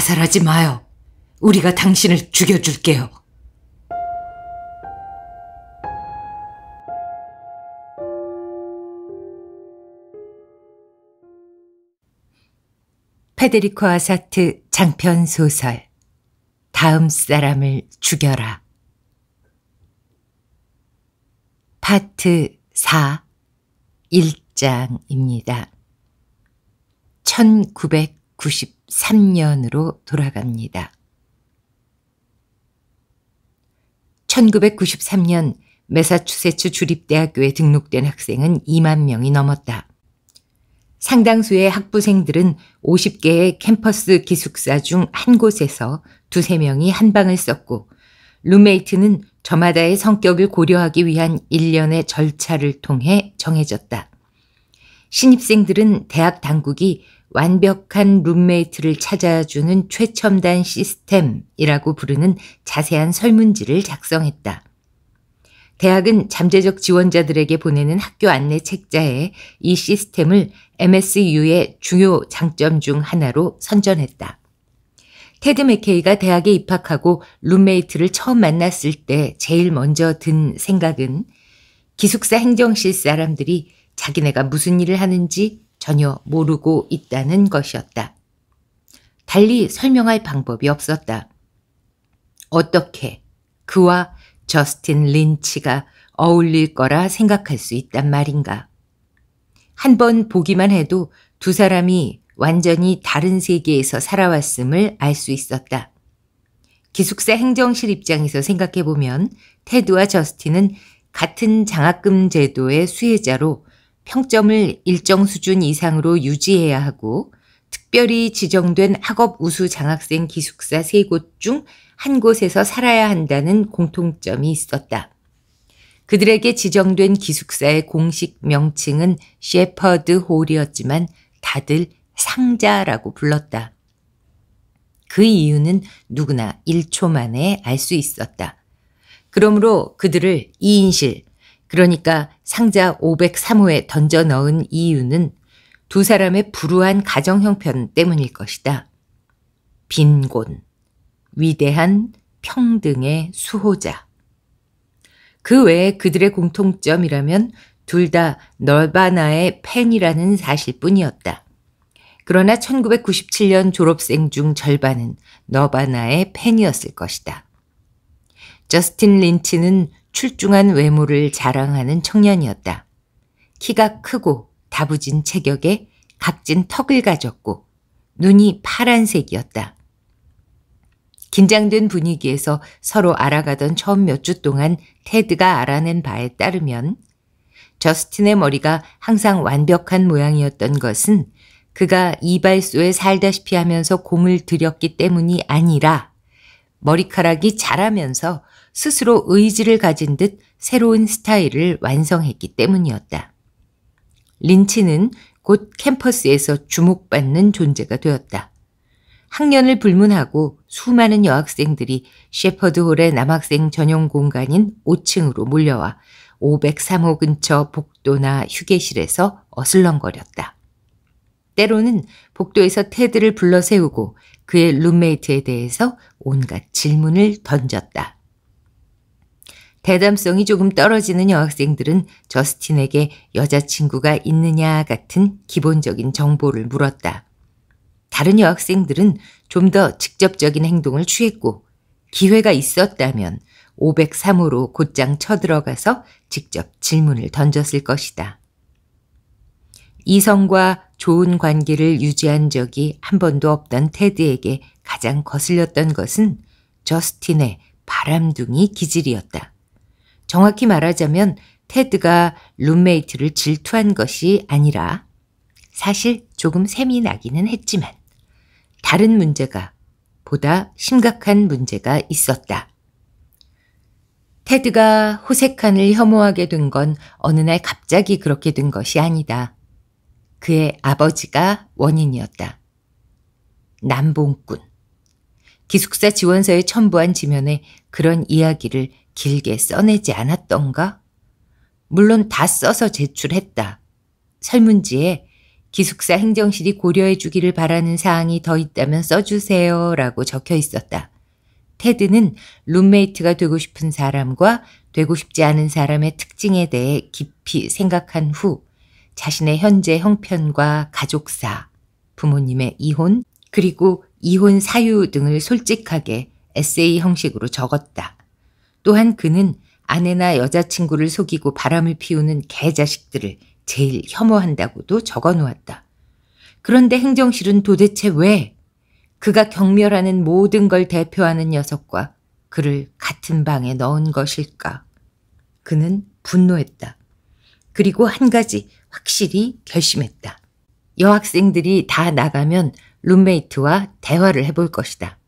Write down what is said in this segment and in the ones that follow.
자살하지 마요. 우리가 당신을 죽여줄게요. 페데리코 아사트 장편 소설 다음 사람을 죽여라 파트 4 1장입니다. 1990 1993년으로 돌아갑니다. 1993년 메사추세츠 주립대학교에 등록된 학생은 2만 명이 넘었다. 상당수의 학부생들은 50개의 캠퍼스 기숙사 중 한 곳에서 두세 명이 한 방을 썼고 룸메이트는 저마다의 성격을 고려하기 위한 일련의 절차를 통해 정해졌다. 신입생들은 대학 당국이 완벽한 룸메이트를 찾아주는 최첨단 시스템이라고 부르는 자세한 설문지를 작성했다. 대학은 잠재적 지원자들에게 보내는 학교 안내 책자에 이 시스템을 MSU의 중요 장점 중 하나로 선전했다. 테드 맥케이가 대학에 입학하고 룸메이트를 처음 만났을 때 제일 먼저 든 생각은 기숙사 행정실 사람들이 자기네가 무슨 일을 하는지 전혀 모르고 있다는 것이었다. 달리 설명할 방법이 없었다. 어떻게 그와 저스틴 린치가 어울릴 거라 생각할 수 있단 말인가. 한 번 보기만 해도 두 사람이 완전히 다른 세계에서 살아왔음을 알 수 있었다. 기숙사 행정실 입장에서 생각해보면 테드와 저스틴은 같은 장학금 제도의 수혜자로 평점을 일정 수준 이상으로 유지해야 하고 특별히 지정된 학업 우수 장학생 기숙사 세 곳 중 한 곳에서 살아야 한다는 공통점이 있었다. 그들에게 지정된 기숙사의 공식 명칭은 셰퍼드 홀이었지만 다들 상자라고 불렀다. 그 이유는 누구나 1초 만에 알 수 있었다. 그러므로 그들을 2인실, 그러니까 상자 503호에 던져 넣은 이유는 두 사람의 불우한 가정 형편 때문일 것이다. 빈곤, 위대한 평등의 수호자. 그 외에 그들의 공통점이라면 둘다 널바나의 팬이라는 사실뿐이었다. 그러나 1997년 졸업생 중 절반은 너바나의 팬이었을 것이다. 저스틴 린치는 출중한 외모를 자랑하는 청년이었다. 키가 크고 다부진 체격에 각진 턱을 가졌고 눈이 파란색이었다. 긴장된 분위기에서 서로 알아가던 처음 몇 주 동안 테드가 알아낸 바에 따르면 저스틴의 머리가 항상 완벽한 모양이었던 것은 그가 이발소에 살다시피 하면서 공을 들였기 때문이 아니라 머리카락이 자라면서 스스로 의지를 가진 듯 새로운 스타일을 완성했기 때문이었다. 린치는 곧 캠퍼스에서 주목받는 존재가 되었다. 학년을 불문하고 수많은 여학생들이 셰퍼드홀의 남학생 전용 공간인 5층으로 몰려와 503호 근처 복도나 휴게실에서 어슬렁거렸다. 때로는 복도에서 테드를 불러 세우고 그의 룸메이트에 대해서 온갖 질문을 던졌다. 대담성이 조금 떨어지는 여학생들은 저스틴에게 여자친구가 있느냐 같은 기본적인 정보를 물었다. 다른 여학생들은 좀 더 직접적인 행동을 취했고 기회가 있었다면 503호로 곧장 쳐들어가서 직접 질문을 던졌을 것이다. 이성과 좋은 관계를 유지한 적이 한 번도 없던 테드에게 가장 거슬렸던 것은 저스틴의 바람둥이 기질이었다. 정확히 말하자면 테드가 룸메이트를 질투한 것이 아니라 사실 조금 샘이 나기는 했지만 다른 문제가 보다 심각한 문제가 있었다. 테드가 호세칸을 혐오하게 된 건 어느 날 갑자기 그렇게 된 것이 아니다. 그의 아버지가 원인이었다. 남봉꾼. 기숙사 지원서에 첨부한 지면에 그런 이야기를 길게 써내지 않았던가? 물론 다 써서 제출했다. 설문지에 기숙사 행정실이 고려해 주기를 바라는 사항이 더 있다면 써주세요 라고 적혀 있었다. 테드는 룸메이트가 되고 싶은 사람과 되고 싶지 않은 사람의 특징에 대해 깊이 생각한 후 자신의 현재 형편과 가족사, 부모님의 이혼, 그리고 이혼 사유 등을 솔직하게 에세이 형식으로 적었다. 또한 그는 아내나 여자친구를 속이고 바람을 피우는 개자식들을 제일 혐오한다고도 적어 놓았다. 그런데 행정실은 도대체 왜 그가 경멸하는 모든 걸 대표하는 녀석과 그를 같은 방에 넣은 것일까? 그는 분노했다. 그리고 한 가지 확실히 결심했다. 여학생들이 다 나가면 룸메이트와 대화를 해볼 것이다.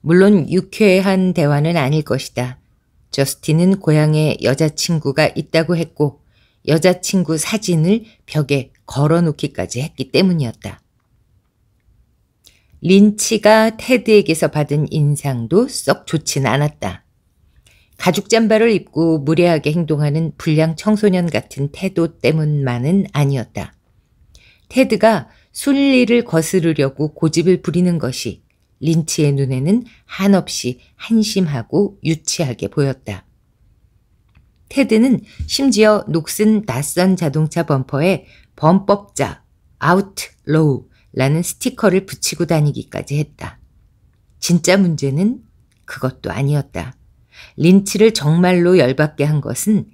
물론 유쾌한 대화는 아닐 것이다. 저스틴은 고향에 여자친구가 있다고 했고 여자친구 사진을 벽에 걸어놓기까지 했기 때문이었다. 린치가 테드에게서 받은 인상도 썩 좋진 않았다. 가죽 잠바를 입고 무례하게 행동하는 불량 청소년 같은 태도 때문만은 아니었다. 테드가 순리를 거스르려고 고집을 부리는 것이 린치의 눈에는 한없이 한심하고 유치하게 보였다. 테드는 심지어 녹슨 낯선 자동차 범퍼에 범법자, 아웃로우라는 스티커를 붙이고 다니기까지 했다. 진짜 문제는 그것도 아니었다. 린치를 정말로 열받게 한 것은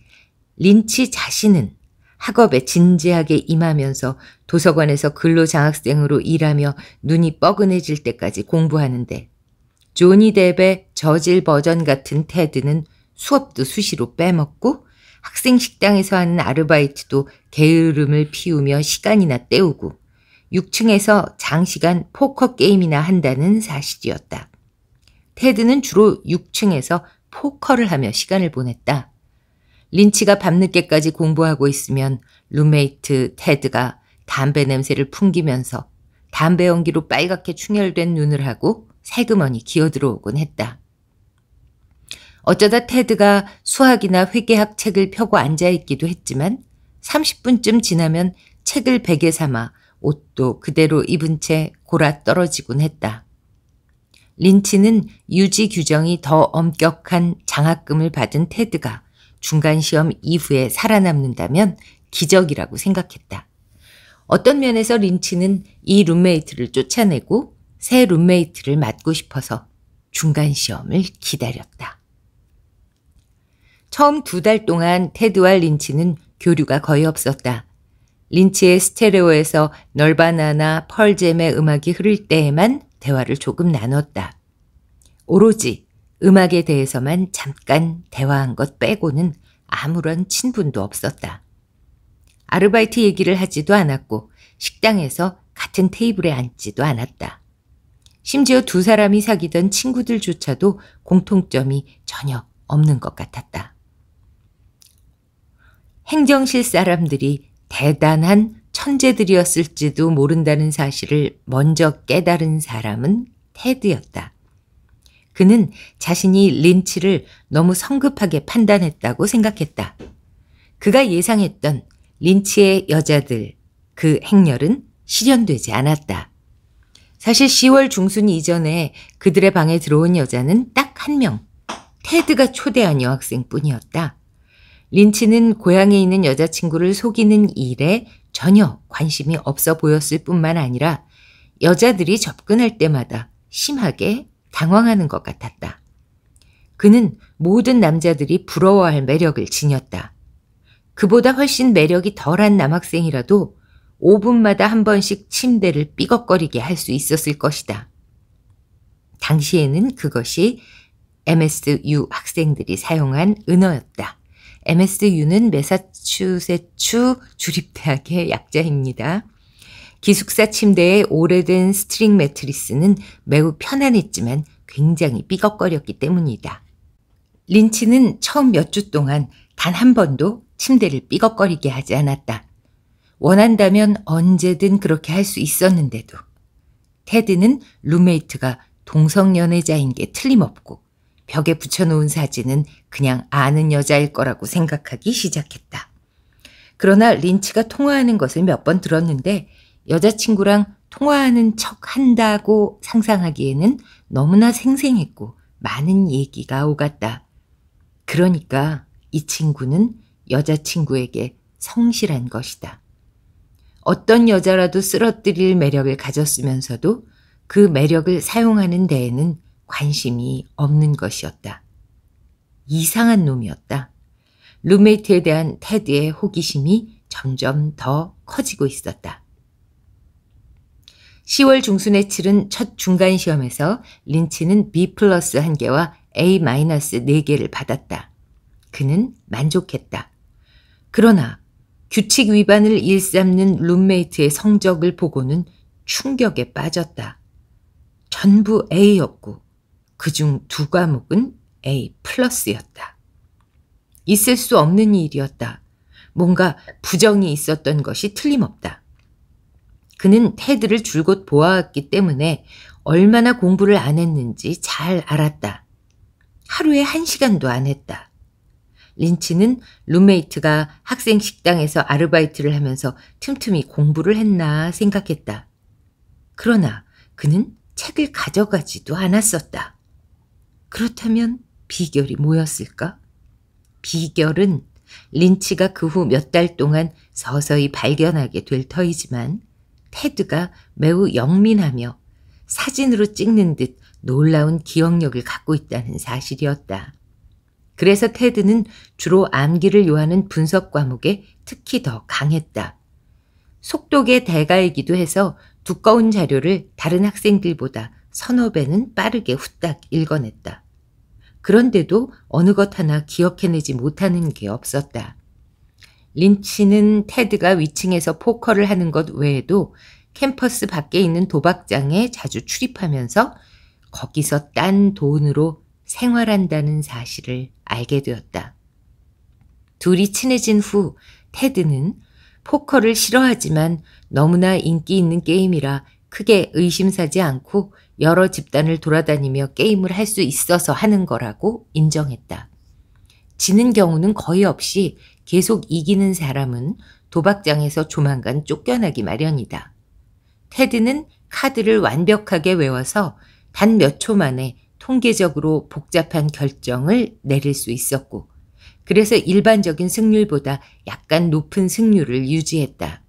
린치 자신은 학업에 진지하게 임하면서 도서관에서 근로장학생으로 일하며 눈이 뻐근해질 때까지 공부하는데 조니 뎁의 저질 버전 같은 테드는 수업도 수시로 빼먹고 학생 식당에서 하는 아르바이트도 게으름을 피우며 시간이나 때우고 6층에서 장시간 포커 게임이나 한다는 사실이었다. 테드는 주로 6층에서 포커를 하며 시간을 보냈다. 린치가 밤늦게까지 공부하고 있으면 룸메이트 테드가 담배 냄새를 풍기면서 담배 연기로 빨갛게 충혈된 눈을 하고 세그머니 기어들어오곤 했다. 어쩌다 테드가 수학이나 회계학 책을 펴고 앉아있기도 했지만 30분쯤 지나면 책을 베개 삼아 옷도 그대로 입은 채 골아 떨어지곤 했다. 린치는 유지 규정이 더 엄격한 장학금을 받은 테드가 중간 시험 이후에 살아남는다면 기적이라고 생각했다. 어떤 면에서 린치는 이 룸메이트를 쫓아내고 새 룸메이트를 맡고 싶어서 중간 시험을 기다렸다. 처음 두 달 동안 테드와 린치는 교류가 거의 없었다. 린치의 스테레오에서 널바나나 펄잼의 음악이 흐를 때에만 대화를 조금 나눴다. 오로지 음악에 대해서만 잠깐 대화한 것 빼고는 아무런 친분도 없었다. 아르바이트 얘기를 하지도 않았고 식당에서 같은 테이블에 앉지도 않았다. 심지어 두 사람이 사귀던 친구들조차도 공통점이 전혀 없는 것 같았다. 행정실 사람들이 대단한 천재들이었을지도 모른다는 사실을 먼저 깨달은 사람은 테드였다. 그는 자신이 린치를 너무 성급하게 판단했다고 생각했다. 그가 예상했던 린치의 여자들, 그 행렬은 실현되지 않았다. 사실 10월 중순 이전에 그들의 방에 들어온 여자는 딱 한 명, 테드가 초대한 여학생뿐이었다. 린치는 고향에 있는 여자친구를 속이는 일에 전혀 관심이 없어 보였을 뿐만 아니라 여자들이 접근할 때마다 심하게 당황하는 것 같았다. 그는 모든 남자들이 부러워할 매력을 지녔다. 그보다 훨씬 매력이 덜한 남학생이라도 5분마다 한 번씩 침대를 삐걱거리게 할 수 있었을 것이다. 당시에는 그것이 MSU 학생들이 사용한 은어였다. MSU는 메사추세츠 주립대학의 약자입니다. 기숙사 침대의 오래된 스트링 매트리스는 매우 편안했지만 굉장히 삐걱거렸기 때문이다. 린치는 처음 몇 주 동안 단 한 번도 침대를 삐걱거리게 하지 않았다. 원한다면 언제든 그렇게 할 수 있었는데도. 테드는 룸메이트가 동성연애자인 게 틀림없고 벽에 붙여놓은 사진은 그냥 아는 여자일 거라고 생각하기 시작했다. 그러나 린치가 통화하는 것을 몇 번 들었는데 여자친구랑 통화하는 척 한다고 상상하기에는 너무나 생생했고 많은 얘기가 오갔다. 그러니까 이 친구는 여자친구에게 성실한 것이다. 어떤 여자라도 쓰러뜨릴 매력을 가졌으면서도 그 매력을 사용하는 데에는 관심이 없는 것이었다. 이상한 놈이었다. 룸메이트에 대한 테드의 호기심이 점점 더 커지고 있었다. 10월 중순에 치른 첫 중간 시험에서 린치는 B 플러스 1개와 A 마이너스 4개를 받았다. 그는 만족했다. 그러나 규칙 위반을 일삼는 룸메이트의 성적을 보고는 충격에 빠졌다. 전부 A였고 그 중 두 과목은 A 플러스였다. 있을 수 없는 일이었다. 뭔가 부정이 있었던 것이 틀림없다. 그는 테드를 줄곧 보아왔기 때문에 얼마나 공부를 안 했는지 잘 알았다. 하루에 한 시간도 안 했다. 린치는 룸메이트가 학생 식당에서 아르바이트를 하면서 틈틈이 공부를 했나 생각했다. 그러나 그는 책을 가져가지도 않았었다. 그렇다면 비결이 뭐였을까? 비결은 린치가 그 후 몇 달 동안 서서히 발견하게 될 터이지만 테드가 매우 영민하며 사진으로 찍는 듯 놀라운 기억력을 갖고 있다는 사실이었다. 그래서 테드는 주로 암기를 요하는 분석 과목에 특히 더 강했다. 속독의 대가이기도 해서 두꺼운 자료를 다른 학생들보다 서너 배는 빠르게 후딱 읽어냈다. 그런데도 어느 것 하나 기억해내지 못하는 게 없었다. 린치는 테드가 위층에서 포커를 하는 것 외에도 캠퍼스 밖에 있는 도박장에 자주 출입하면서 거기서 딴 돈으로 생활한다는 사실을 알게 되었다. 둘이 친해진 후 테드는 포커를 싫어하지만 너무나 인기 있는 게임이라 크게 의심사지 않고 여러 집단을 돌아다니며 게임을 할 수 있어서 하는 거라고 인정했다. 지는 경우는 거의 없이 계속 이기는 사람은 도박장에서 조만간 쫓겨나기 마련이다. 테드는 카드를 완벽하게 외워서 단 몇 초 만에 통계적으로 복잡한 결정을 내릴 수 있었고, 그래서 일반적인 승률보다 약간 높은 승률을 유지했다.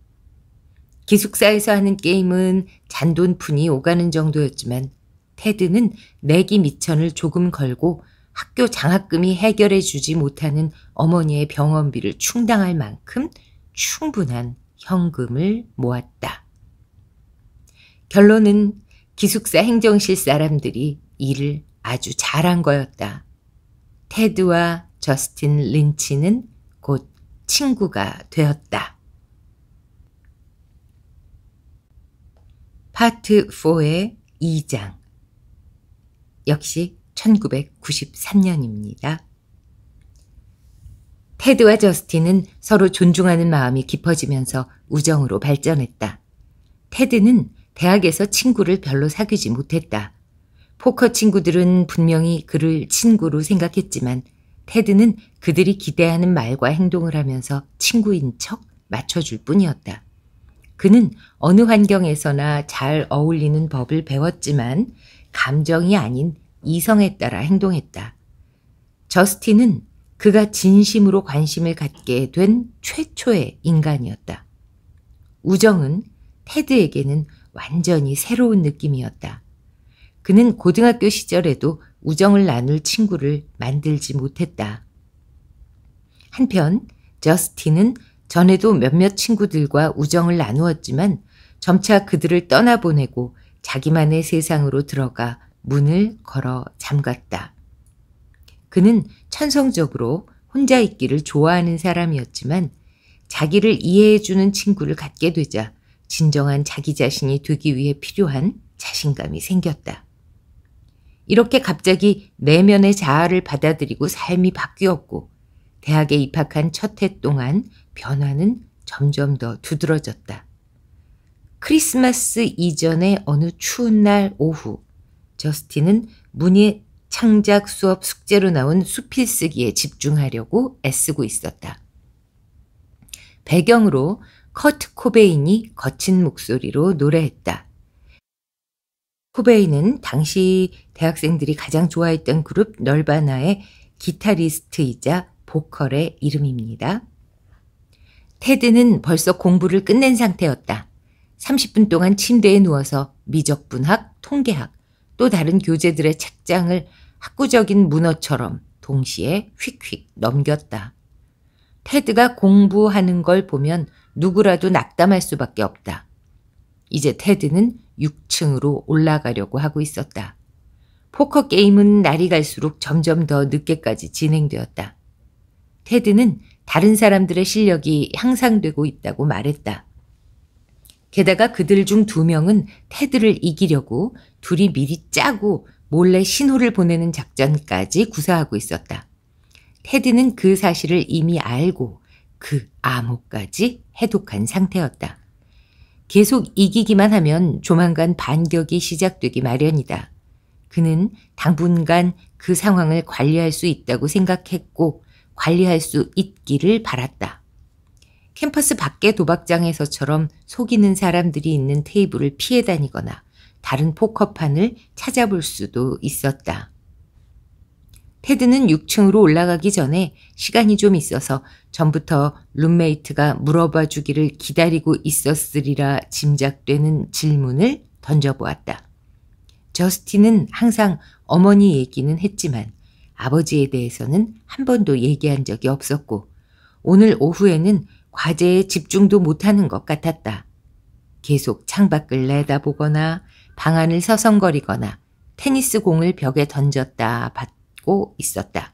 기숙사에서 하는 게임은 잔돈푼이 오가는 정도였지만 테드는 내기 미천을 조금 걸고 학교 장학금이 해결해 주지 못하는 어머니의 병원비를 충당할 만큼 충분한 현금을 모았다. 결론은 기숙사 행정실 사람들이 일을 아주 잘한 거였다. 테드와 저스틴 린치는 곧 친구가 되었다. 파트 4의 2장 역시 1993년입니다. 테드와 저스틴은 서로 존중하는 마음이 깊어지면서 우정으로 발전했다. 테드는 대학에서 친구를 별로 사귀지 못했다. 포커 친구들은 분명히 그를 친구로 생각했지만 테드는 그들이 기대하는 말과 행동을 하면서 친구인 척 맞춰줄 뿐이었다. 그는 어느 환경에서나 잘 어울리는 법을 배웠지만 감정이 아닌 이성에 따라 행동했다. 저스틴은 그가 진심으로 관심을 갖게 된 최초의 인간이었다. 우정은 테드에게는 완전히 새로운 느낌이었다. 그는 고등학교 시절에도 우정을 나눌 친구를 만들지 못했다. 한편 저스틴은 전에도 몇몇 친구들과 우정을 나누었지만 점차 그들을 떠나보내고 자기만의 세상으로 들어가 문을 걸어 잠갔다. 그는 천성적으로 혼자 있기를 좋아하는 사람이었지만 자기를 이해해주는 친구를 갖게 되자 진정한 자기 자신이 되기 위해 필요한 자신감이 생겼다. 이렇게 갑자기 내면의 자아를 받아들이고 삶이 바뀌었고 대학에 입학한 첫 해 동안 변화는 점점 더 두드러졌다. 크리스마스 이전의 어느 추운 날 오후 저스틴은 문예 창작 수업 숙제로 나온 수필 쓰기에 집중하려고 애쓰고 있었다. 배경으로 커트 코베인이 거친 목소리로 노래했다. 코베인은 당시 대학생들이 가장 좋아했던 그룹 널바나의 기타리스트이자 보컬의 이름입니다. 테드는 벌써 공부를 끝낸 상태였다. 30분 동안 침대에 누워서 미적분학, 통계학, 또 다른 교재들의 책장을 학구적인 문어처럼 동시에 휙휙 넘겼다. 테드가 공부하는 걸 보면 누구라도 낙담할 수밖에 없다. 이제 테드는 6층으로 올라가려고 하고 있었다. 포커 게임은 날이 갈수록 점점 더 늦게까지 진행되었다. 테드는 다른 사람들의 실력이 향상되고 있다고 말했다. 게다가 그들 중 두 명은 테드를 이기려고 둘이 미리 짜고 몰래 신호를 보내는 작전까지 구사하고 있었다. 테드는 그 사실을 이미 알고 그 암호까지 해독한 상태였다. 계속 이기기만 하면 조만간 반격이 시작되기 마련이다. 그는 당분간 그 상황을 관리할 수 있다고 생각했고 관리할 수 있기를 바랐다. 캠퍼스 밖의 도박장에서처럼 속이는 사람들이 있는 테이블을 피해 다니거나 다른 포커판을 찾아볼 수도 있었다. 테드는 6층으로 올라가기 전에 시간이 좀 있어서 전부터 룸메이트가 물어봐 주기를 기다리고 있었으리라 짐작되는 질문을 던져보았다. 저스틴은 항상 어머니 얘기는 했지만 아버지에 대해서는 한 번도 얘기한 적이 없었고 오늘 오후에는 과제에 집중도 못하는 것 같았다. 계속 창밖을 내다보거나 방안을 서성거리거나 테니스 공을 벽에 던졌다 받고 있었다.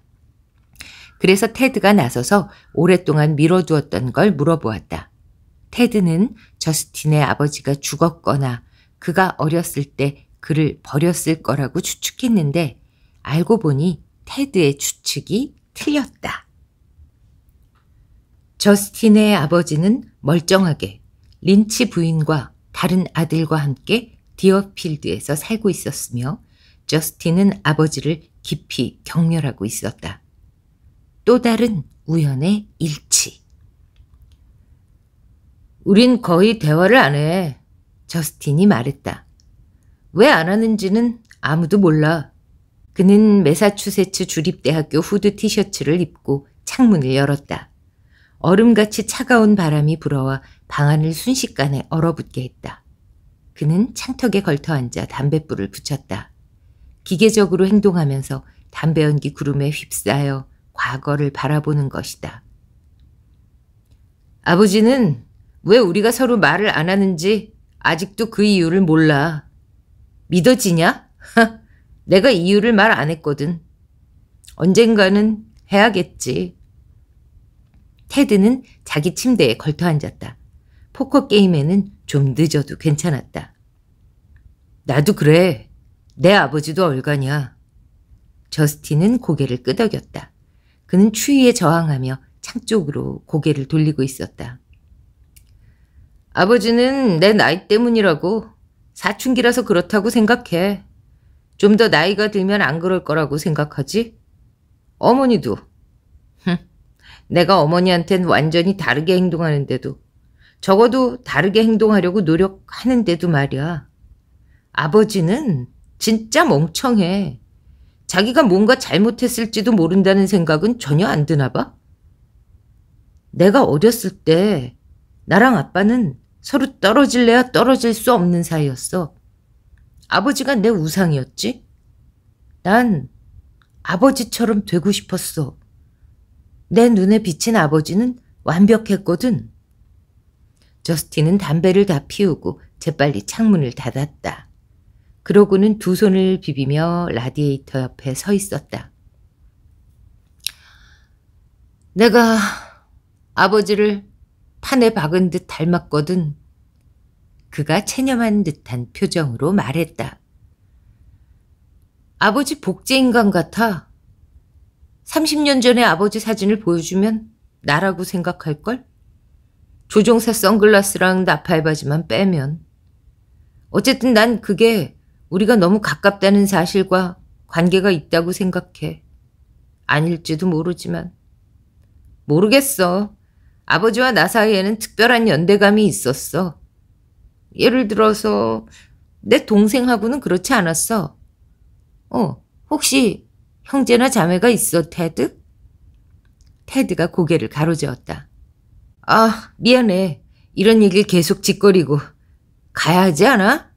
그래서 테드가 나서서 오랫동안 밀어두었던 걸 물어보았다. 테드는 저스틴의 아버지가 죽었거나 그가 어렸을 때 그를 버렸을 거라고 추측했는데 알고 보니 테드의 추측이 틀렸다. 저스틴의 아버지는 멀쩡하게 린치 부인과 다른 아들과 함께 디어필드에서 살고 있었으며 저스틴은 아버지를 깊이 경멸하고 있었다. 또 다른 우연의 일치. 우린 거의 대화를 안 해. 저스틴이 말했다. 왜 안 하는지는 아무도 몰라. 그는 메사추세츠 주립대학교 후드 티셔츠를 입고 창문을 열었다. 얼음같이 차가운 바람이 불어와 방 안을 순식간에 얼어붙게 했다. 그는 창턱에 걸터앉아 담뱃불을 붙였다. 기계적으로 행동하면서 담배 연기 구름에 휩싸여 과거를 바라보는 것이다. 아버지는 왜 우리가 서로 말을 안 하는지 아직도 그 이유를 몰라. 믿어지냐? 내가 이유를 말 안 했거든. 언젠가는 해야겠지. 테드는 자기 침대에 걸터 앉았다. 포커 게임에는 좀 늦어도 괜찮았다. 나도 그래. 내 아버지도 얼간이야. 저스틴은 고개를 끄덕였다. 그는 추위에 저항하며 창 쪽으로 고개를 돌리고 있었다. 아버지는 내 나이 때문이라고 사춘기라서 그렇다고 생각해. 좀 더 나이가 들면 안 그럴 거라고 생각하지? 어머니도. 내가 어머니한텐 완전히 다르게 행동하는데도 적어도 다르게 행동하려고 노력하는데도 말이야. 아버지는 진짜 멍청해. 자기가 뭔가 잘못했을지도 모른다는 생각은 전혀 안 드나 봐. 내가 어렸을 때 나랑 아빠는 서로 떨어질래야 떨어질 수 없는 사이였어. 아버지가 내 우상이었지? 난 아버지처럼 되고 싶었어. 내 눈에 비친 아버지는 완벽했거든. 저스틴은 담배를 다 피우고 재빨리 창문을 닫았다. 그러고는 두 손을 비비며 라디에이터 옆에 서 있었다. 내가 아버지를 판에 박은 듯 닮았거든. 그가 체념한 듯한 표정으로 말했다. 아버지 복제인간 같아. 30년 전에 아버지 사진을 보여주면 나라고 생각할걸? 조종사 선글라스랑 나팔 바지만 빼면. 어쨌든 난 그게 우리가 너무 가깝다는 사실과 관계가 있다고 생각해. 아닐지도 모르지만. 모르겠어. 아버지와 나 사이에는 특별한 연대감이 있었어. 예를 들어서 내 동생하고는 그렇지 않았어. 어, 혹시 형제나 자매가 있어, 테드? 테드가 고개를 가로저었다. 아, 미안해. 이런 얘기 계속 짓거리고. 가야 하지 않아?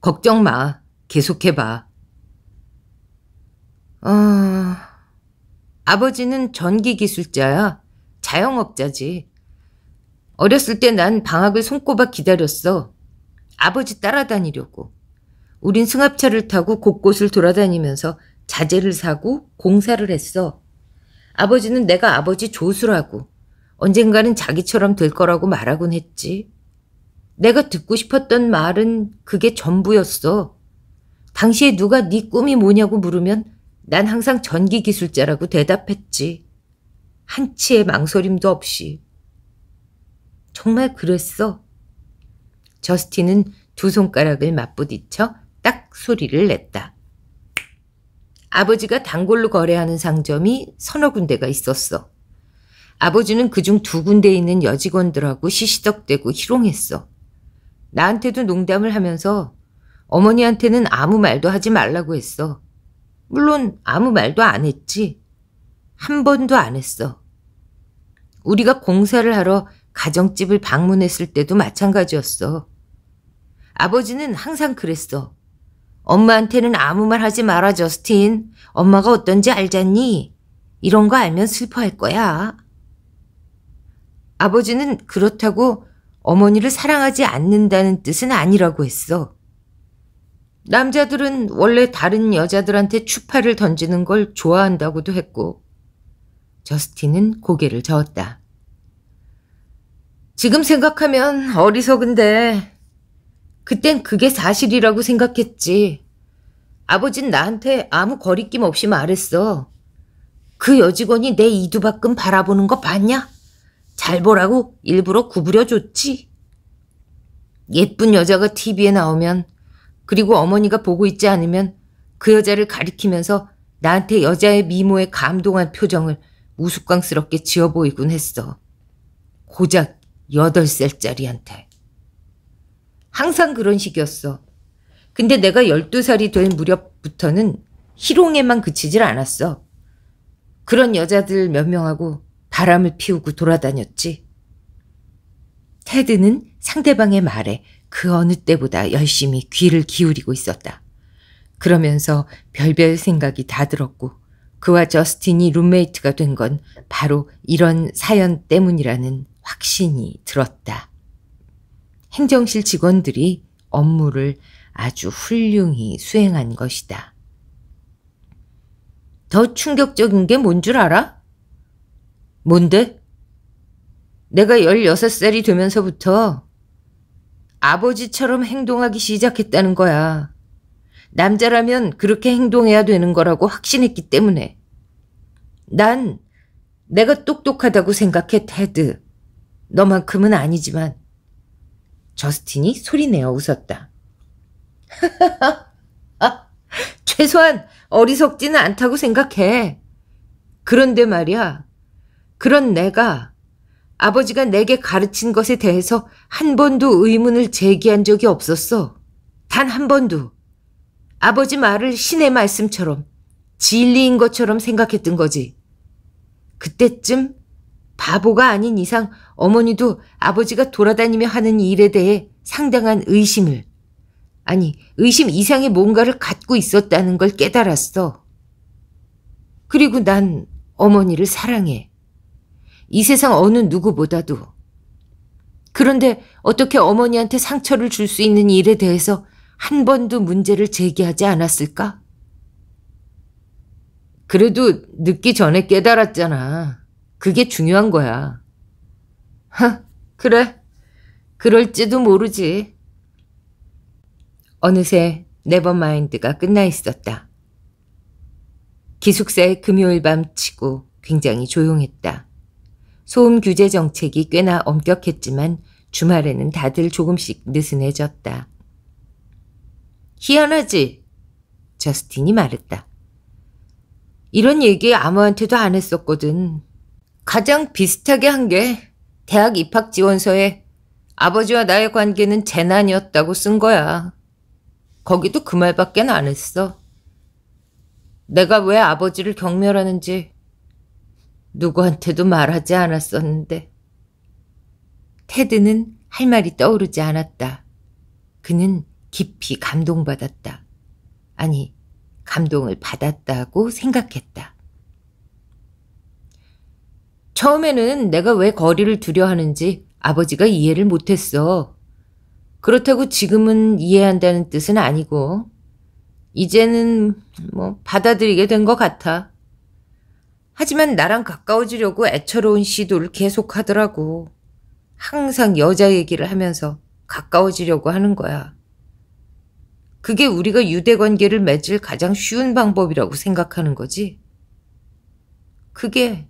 걱정 마. 계속해봐. 어... 아버지는 전기기술자야. 자영업자지. 어렸을 때 난 방학을 손꼽아 기다렸어. 아버지 따라다니려고. 우린 승합차를 타고 곳곳을 돌아다니면서 자재를 사고 공사를 했어. 아버지는 내가 아버지 조수라고. 언젠가는 자기처럼 될 거라고 말하곤 했지. 내가 듣고 싶었던 말은 그게 전부였어. 당시에 누가 네 꿈이 뭐냐고 물으면 난 항상 전기 기술자라고 대답했지. 한치의 망설임도 없이. 정말 그랬어. 저스틴은 두 손가락을 맞부딪혀 딱 소리를 냈다. 아버지가 단골로 거래하는 상점이 서너 군데가 있었어. 아버지는 그 중 두 군데에 있는 여직원들하고 시시덕대고 희롱했어. 나한테도 농담을 하면서 어머니한테는 아무 말도 하지 말라고 했어. 물론 아무 말도 안 했지. 한 번도 안 했어. 우리가 공사를 하러 가정집을 방문했을 때도 마찬가지였어. 아버지는 항상 그랬어. 엄마한테는 아무 말 하지 마라, 저스틴. 엄마가 어떤지 알잖니? 이런 거 알면 슬퍼할 거야. 아버지는 그렇다고 어머니를 사랑하지 않는다는 뜻은 아니라고 했어. 남자들은 원래 다른 여자들한테 추파를 던지는 걸 좋아한다고도 했고, 저스틴은 고개를 저었다. 지금 생각하면 어리석은데, 그땐 그게 사실이라고 생각했지. 아버진 나한테 아무 거리낌 없이 말했어. 그 여직원이 내 이두박금 바라보는 거 봤냐? 잘 보라고 일부러 구부려줬지. 예쁜 여자가 TV에 나오면 그리고 어머니가 보고 있지 않으면 그 여자를 가리키면서 나한테 여자의 미모에 감동한 표정을 우스꽝스럽게 지어 보이곤 했어. 고작 8살짜리한테. 항상 그런 식이었어. 근데 내가 12살이 될 무렵부터는 희롱에만 그치질 않았어. 그런 여자들 몇 명하고 바람을 피우고 돌아다녔지. 테드는 상대방의 말에 그 어느 때보다 열심히 귀를 기울이고 있었다. 그러면서 별별 생각이 다 들었고 그와 저스틴이 룸메이트가 된 건 바로 이런 사연 때문이라는 확신이 들었다. 행정실 직원들이 업무를 아주 훌륭히 수행한 것이다. 더 충격적인 게 뭔 줄 알아? 뭔데? 내가 16살이 되면서부터 아버지처럼 행동하기 시작했다는 거야. 남자라면 그렇게 행동해야 되는 거라고 확신했기 때문에. 난 내가 똑똑하다고 생각해, 테드. 너만큼은 아니지만. 저스틴이 소리내어 웃었다. 아, 최소한 어리석지는 않다고 생각해. 그런데 말이야. 그런 내가 아버지가 내게 가르친 것에 대해서 한 번도 의문을 제기한 적이 없었어. 단 한 번도. 아버지 말을 신의 말씀처럼 진리인 것처럼 생각했던 거지. 그때쯤 바보가 아닌 이상 어머니도 아버지가 돌아다니며 하는 일에 대해 상당한 의심을, 아니, 의심 이상의 뭔가를 갖고 있었다는 걸 깨달았어. 그리고 난 어머니를 사랑해. 이 세상 어느 누구보다도. 그런데 어떻게 어머니한테 상처를 줄 수 있는 일에 대해서 한 번도 문제를 제기하지 않았을까? 그래도 늦기 전에 깨달았잖아. 그게 중요한 거야. 하, 그래. 그럴지도 모르지. 어느새 네버마인드가 끝나 있었다. 기숙사의 금요일 밤 치고 굉장히 조용했다. 소음 규제 정책이 꽤나 엄격했지만 주말에는 다들 조금씩 느슨해졌다. 희한하지? 저스틴이 말했다. 이런 얘기 아무한테도 안 했었거든. 가장 비슷하게 한 게 대학 입학 지원서에 아버지와 나의 관계는 재난이었다고 쓴 거야. 거기도 그 말밖에 안 했어. 내가 왜 아버지를 경멸하는지 누구한테도 말하지 않았었는데. 테드는 할 말이 떠오르지 않았다. 그는 깊이 감동받았다. 아니, 감동을 받았다고 생각했다. 처음에는 내가 왜 거리를 두려하는지 아버지가 이해를 못했어. 그렇다고 지금은 이해한다는 뜻은 아니고, 이제는 뭐 받아들이게 된 것 같아. 하지만 나랑 가까워지려고 애처로운 시도를 계속하더라고. 항상 여자 얘기를 하면서 가까워지려고 하는 거야. 그게 우리가 유대 관계를 맺을 가장 쉬운 방법이라고 생각하는 거지. 그게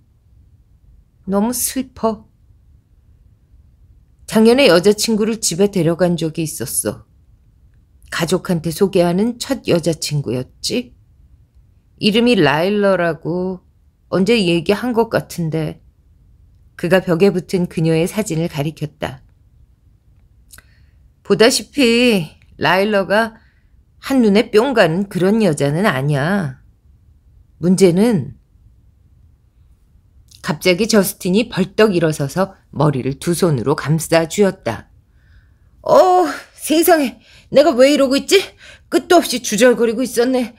너무 슬퍼. 작년에 여자친구를 집에 데려간 적이 있었어. 가족한테 소개하는 첫 여자친구였지. 이름이 라일러라고 언제 얘기한 것 같은데. 그가 벽에 붙은 그녀의 사진을 가리켰다. 보다시피 라일러가 한눈에 뿅 가는 그런 여자는 아니야. 문제는 갑자기 저스틴이 벌떡 일어서서 머리를 두 손으로 감싸 주었다. 어, 세상에. 내가 왜 이러고 있지? 끝도 없이 주절거리고 있었네.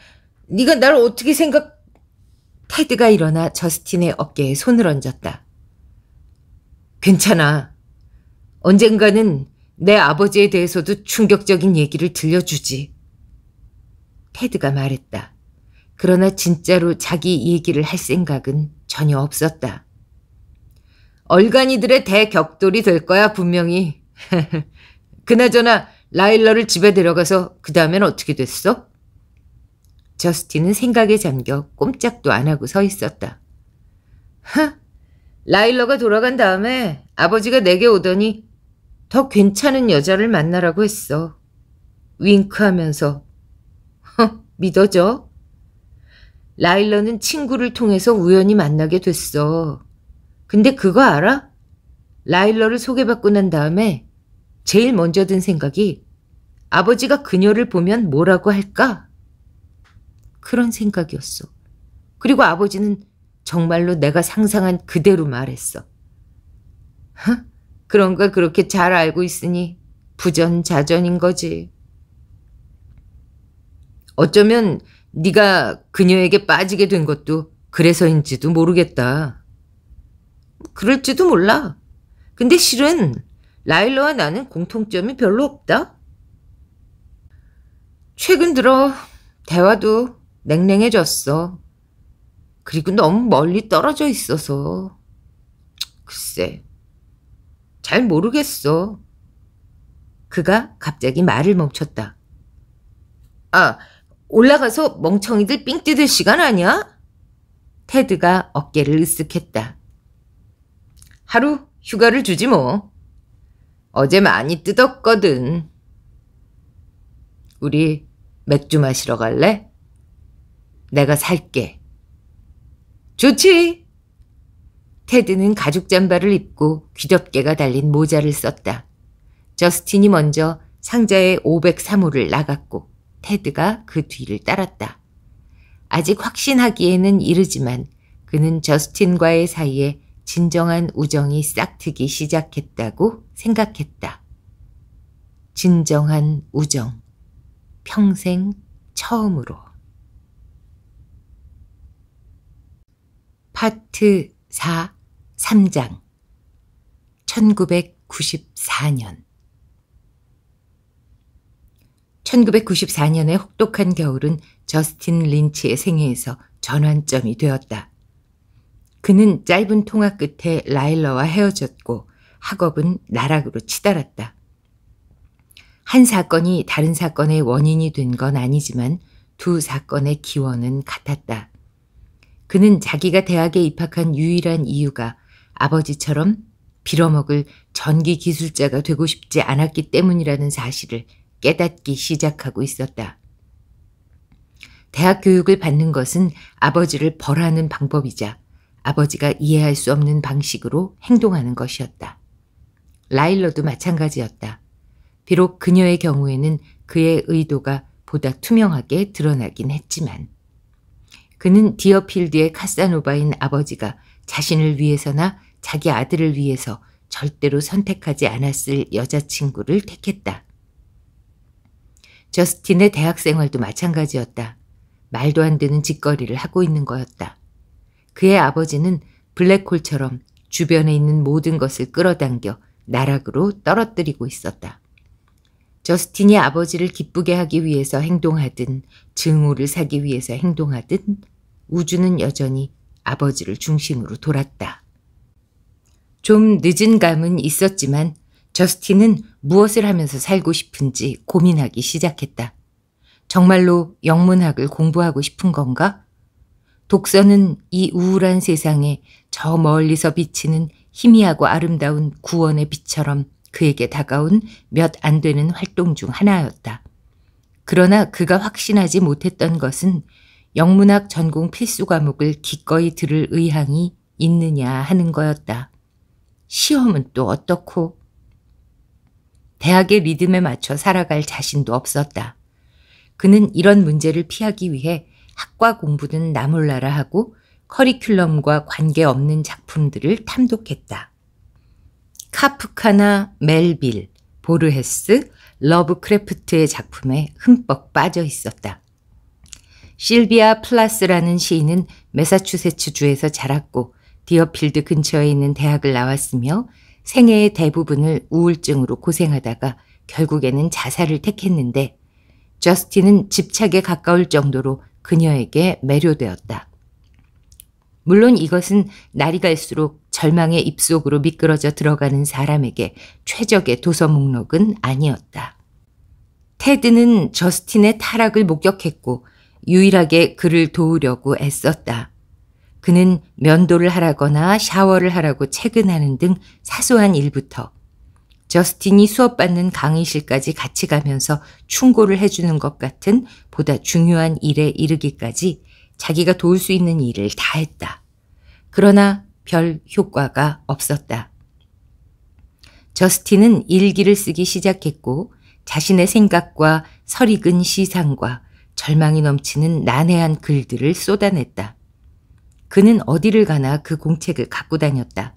네가 나를 어떻게 생각 테드가 일어나 저스틴의 어깨에 손을 얹었다. 괜찮아. 언젠가는 내 아버지에 대해서도 충격적인 얘기를 들려주지. 테드가 말했다. 그러나 진짜로 자기 얘기를 할 생각은 전혀 없었다. 얼간이들의 대격돌이 될 거야, 분명히. 그나저나 라일러를 집에 데려가서 그 다음엔 어떻게 됐어? 저스틴은 생각에 잠겨 꼼짝도 안 하고 서 있었다. 흥! 라일러가 돌아간 다음에 아버지가 내게 오더니 더 괜찮은 여자를 만나라고 했어. 윙크하면서 허, 믿어져? 라일러는 친구를 통해서 우연히 만나게 됐어. 근데 그거 알아? 라일러를 소개받고 난 다음에 제일 먼저 든 생각이 아버지가 그녀를 보면 뭐라고 할까? 그런 생각이었어. 그리고 아버지는 정말로 내가 상상한 그대로 말했어. 헉, 그런 걸 그렇게 잘 알고 있으니 부전자전인 거지. 어쩌면 네가 그녀에게 빠지게 된 것도 그래서인지도 모르겠다. 그럴지도 몰라. 근데 실은 라일러와 나는 공통점이 별로 없다. 최근 들어 대화도 냉랭해졌어. 그리고 너무 멀리 떨어져 있어서. 글쎄, 잘 모르겠어. 그가 갑자기 말을 멈췄다. 아, 올라가서 멍청이들 삥 뜯을 시간 아니야? 테드가 어깨를 으쓱했다. 하루 휴가를 주지 뭐. 어제 많이 뜯었거든. 우리 맥주 마시러 갈래? 내가 살게. 좋지? 테드는 가죽 잠바를 입고 귀덮개가 달린 모자를 썼다. 저스틴이 먼저 상자의 503호를 나갔고 테드가 그 뒤를 따랐다. 아직 확신하기에는 이르지만 그는 저스틴과의 사이에 진정한 우정이 싹트기 시작했다고 생각했다. 진정한 우정. 평생 처음으로. 파트 4 3장 1994년 1994년의 혹독한 겨울은 저스틴 린치의 생애에서 전환점이 되었다. 그는 짧은 통화 끝에 라일러와 헤어졌고 학업은 나락으로 치달았다. 한 사건이 다른 사건의 원인이 된 건 아니지만 두 사건의 기원은 같았다. 그는 자기가 대학에 입학한 유일한 이유가 아버지처럼 빌어먹을 전기 기술자가 되고 싶지 않았기 때문이라는 사실을 깨닫기 시작하고 있었다. 대학 교육을 받는 것은 아버지를 벌하는 방법이자 아버지가 이해할 수 없는 방식으로 행동하는 것이었다. 라일러도 마찬가지였다. 비록 그녀의 경우에는 그의 의도가 보다 투명하게 드러나긴 했지만. 그는 디어필드의 카사노바인 아버지가 자신을 위해서나 자기 아들을 위해서 절대로 선택하지 않았을 여자친구를 택했다. 저스틴의 대학 생활도 마찬가지였다. 말도 안 되는 짓거리를 하고 있는 거였다. 그의 아버지는 블랙홀처럼 주변에 있는 모든 것을 끌어당겨 나락으로 떨어뜨리고 있었다. 저스틴이 아버지를 기쁘게 하기 위해서 행동하든 증오를 사기 위해서 행동하든 우주는 여전히 아버지를 중심으로 돌았다. 좀 늦은 감은 있었지만 저스틴은 무엇을 하면서 살고 싶은지 고민하기 시작했다. 정말로 영문학을 공부하고 싶은 건가? 독서는 이 우울한 세상에 저 멀리서 비치는 희미하고 아름다운 구원의 빛처럼 그에게 다가온 몇 안 되는 활동 중 하나였다. 그러나 그가 확신하지 못했던 것은 영문학 전공 필수 과목을 기꺼이 들을 의향이 있느냐 하는 거였다. 시험은 또 어떻고? 대학의 리듬에 맞춰 살아갈 자신도 없었다. 그는 이런 문제를 피하기 위해 학과 공부는 나몰라라 하고 커리큘럼과 관계없는 작품들을 탐독했다. 카프카나 멜빌, 보르헤스, 러브크래프트의 작품에 흠뻑 빠져 있었다. 실비아 플라스라는 시인은 메사추세츠주에서 자랐고 디어필드 근처에 있는 대학을 나왔으며 생애의 대부분을 우울증으로 고생하다가 결국에는 자살을 택했는데 저스틴은 집착에 가까울 정도로 그녀에게 매료되었다. 물론 이것은 날이 갈수록 절망의 입속으로 미끄러져 들어가는 사람에게 최적의 도서 목록은 아니었다. 테드는 저스틴의 타락을 목격했고 유일하게 그를 도우려고 애썼다. 그는 면도를 하라거나 샤워를 하라고 퇴근하는 등 사소한 일부터 저스틴이 수업받는 강의실까지 같이 가면서 충고를 해주는 것 같은 보다 중요한 일에 이르기까지 자기가 도울 수 있는 일을 다 했다. 그러나 별 효과가 없었다. 저스틴은 일기를 쓰기 시작했고 자신의 생각과 설익은 시상과 절망이 넘치는 난해한 글들을 쏟아냈다. 그는 어디를 가나 그 공책을 갖고 다녔다.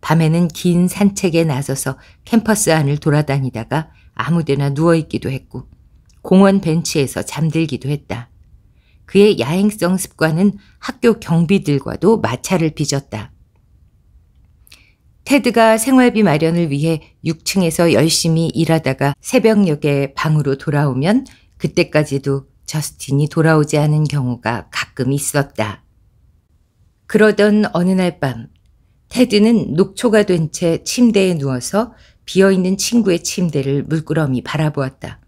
밤에는 긴 산책에 나서서 캠퍼스 안을 돌아다니다가 아무데나 누워있기도 했고 공원 벤치에서 잠들기도 했다. 그의 야행성 습관은 학교 경비들과도 마찰을 빚었다. 테드가 생활비 마련을 위해 6층에서 열심히 일하다가 새벽녘에 방으로 돌아오면 그때까지도 저스틴이 돌아오지 않은 경우가 가끔 있었다. 그러던 어느 날 밤, 테드는 녹초가 된 채 침대에 누워서 비어있는 친구의 침대를 물끄러미 바라보았다.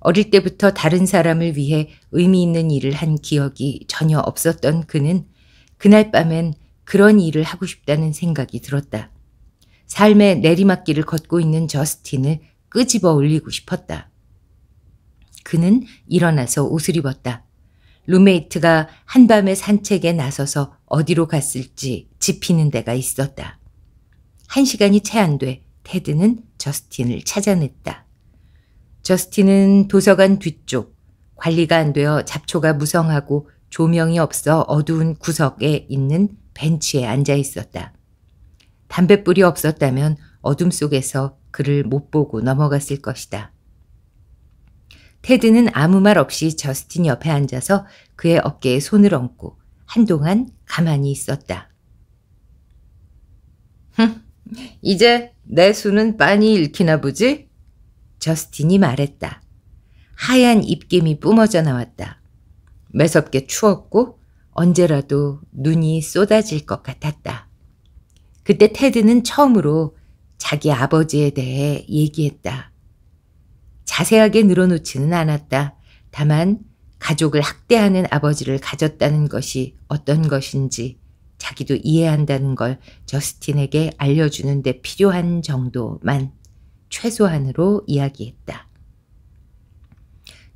어릴 때부터 다른 사람을 위해 의미 있는 일을 한 기억이 전혀 없었던 그는 그날 밤엔 그런 일을 하고 싶다는 생각이 들었다. 삶의 내리막길을 걷고 있는 저스틴을 끄집어 올리고 싶었다. 그는 일어나서 옷을 입었다. 룸메이트가 한밤의 산책에 나서서 어디로 갔을지 지피는 데가 있었다. 한 시간이 채 안 돼 테드는 저스틴을 찾아냈다. 저스틴은 도서관 뒤쪽 관리가 안 되어 잡초가 무성하고 조명이 없어 어두운 구석에 있는 벤치에 앉아 있었다. 담뱃불이 없었다면 어둠 속에서 그를 못 보고 넘어갔을 것이다. 테드는 아무 말 없이 저스틴 옆에 앉아서 그의 어깨에 손을 얹고 한동안 가만히 있었다. 흠, 이제 내 수는 빤히 읽히나 보지? 저스틴이 말했다. 하얀 입김이 뿜어져 나왔다. 매섭게 추웠고 언제라도 눈이 쏟아질 것 같았다. 그때 테드는 처음으로 자기 아버지에 대해 얘기했다. 자세하게 늘어놓지는 않았다. 다만 가족을 학대하는 아버지를 가졌다는 것이 어떤 것인지 자기도 이해한다는 걸 저스틴에게 알려주는데 필요한 정도만 최소한으로 이야기했다.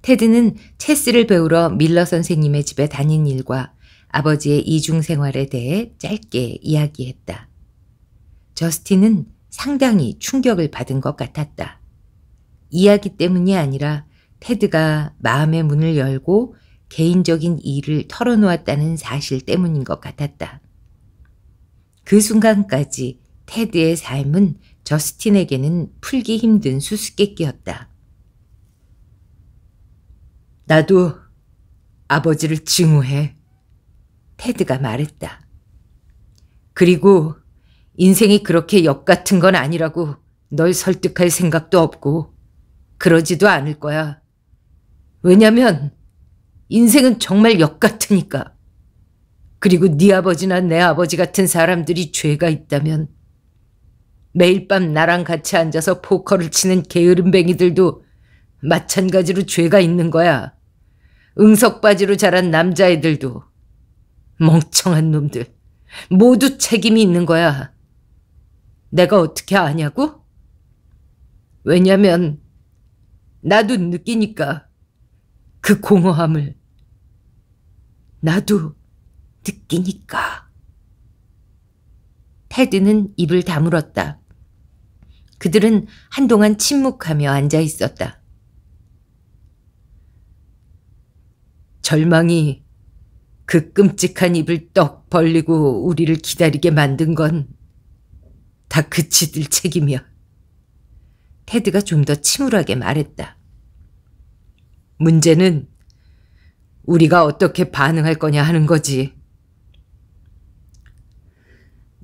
테드는 체스를 배우러 밀러 선생님의 집에 다닌 일과 아버지의 이중 생활에 대해 짧게 이야기했다. 저스틴은 상당히 충격을 받은 것 같았다. 이야기 때문이 아니라 테드가 마음의 문을 열고 개인적인 일을 털어놓았다는 사실 때문인 것 같았다. 그 순간까지 테드의 삶은 저스틴에게는 풀기 힘든 수수께끼였다. 나도 아버지를 증오해. 테드가 말했다. 그리고 인생이 그렇게 역 같은 건 아니라고 널 설득할 생각도 없고 그러지도 않을 거야. 왜냐면 인생은 정말 역 같으니까. 그리고 네 아버지나 내 아버지 같은 사람들이 죄가 있다면 매일 밤 나랑 같이 앉아서 포커를 치는 게으름뱅이들도 마찬가지로 죄가 있는 거야. 응석바지로 자란 남자애들도 멍청한 놈들 모두 책임이 있는 거야. 내가 어떻게 아냐고? 왜냐면 나도 느끼니까 그 공허함을 나도 느끼니까. 테드는 입을 다물었다. 그들은 한동안 침묵하며 앉아 있었다. 절망이 그 끔찍한 입을 떡 벌리고 우리를 기다리게 만든 건 다 그치들 책임이야. 테드가 좀 더 침울하게 말했다. 문제는 우리가 어떻게 반응할 거냐 하는 거지.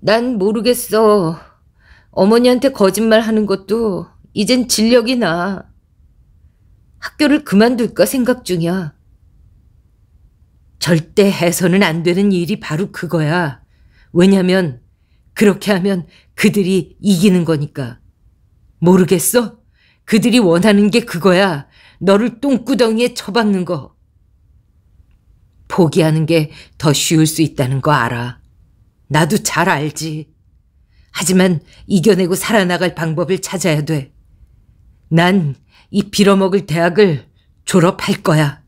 난 모르겠어. 어머니한테 거짓말 하는 것도 이젠 진력이 나. 학교를 그만둘까 생각 중이야. 절대 해서는 안 되는 일이 바로 그거야. 왜냐면 그렇게 하면 그들이 이기는 거니까. 모르겠어? 그들이 원하는 게 그거야. 너를 똥구덩이에 처박는 거. 포기하는 게 더 쉬울 수 있다는 거 알아. 나도 잘 알지. 하지만 이겨내고 살아나갈 방법을 찾아야 돼. 난 이 빌어먹을 대학을 졸업할 거야.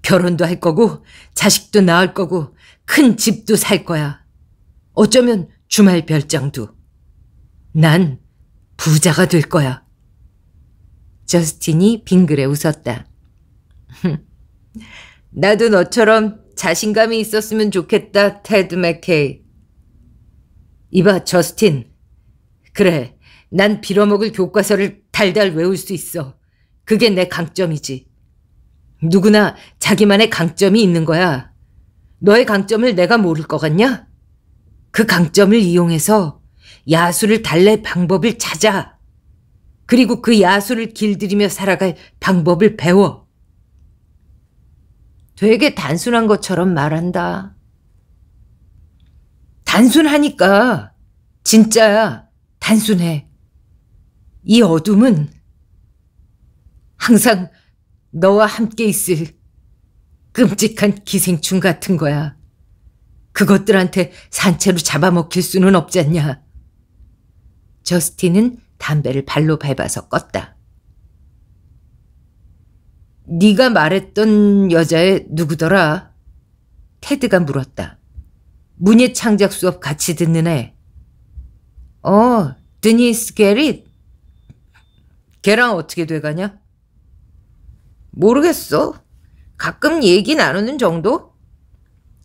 결혼도 할 거고, 자식도 낳을 거고, 큰 집도 살 거야. 어쩌면 주말 별장도. 난 부자가 될 거야. 저스틴이 빙그레 웃었다. 나도 너처럼 자신감이 있었으면 좋겠다, 테드 맥케이. 이봐, 저스틴. 그래, 난 빌어먹을 교과서를 달달 외울 수 있어. 그게 내 강점이지. 누구나 자기만의 강점이 있는 거야. 너의 강점을 내가 모를 것 같냐? 그 강점을 이용해서 야수를 달랠 방법을 찾아. 그리고 그 야수를 길들이며 살아갈 방법을 배워. 되게 단순한 것처럼 말한다. 단순하니까 진짜야 단순해. 이 어둠은 항상 너와 함께 있을 끔찍한 기생충 같은 거야. 그것들한테 산채로 잡아먹힐 수는 없잖냐. 저스틴은 담배를 발로 밟아서 껐다. 네가 말했던 여자의 누구더라? 테드가 물었다. 문예 창작 수업 같이 듣는 애. 어, 드니스 게릿. 걔랑 어떻게 돼가냐? 모르겠어. 가끔 얘기 나누는 정도?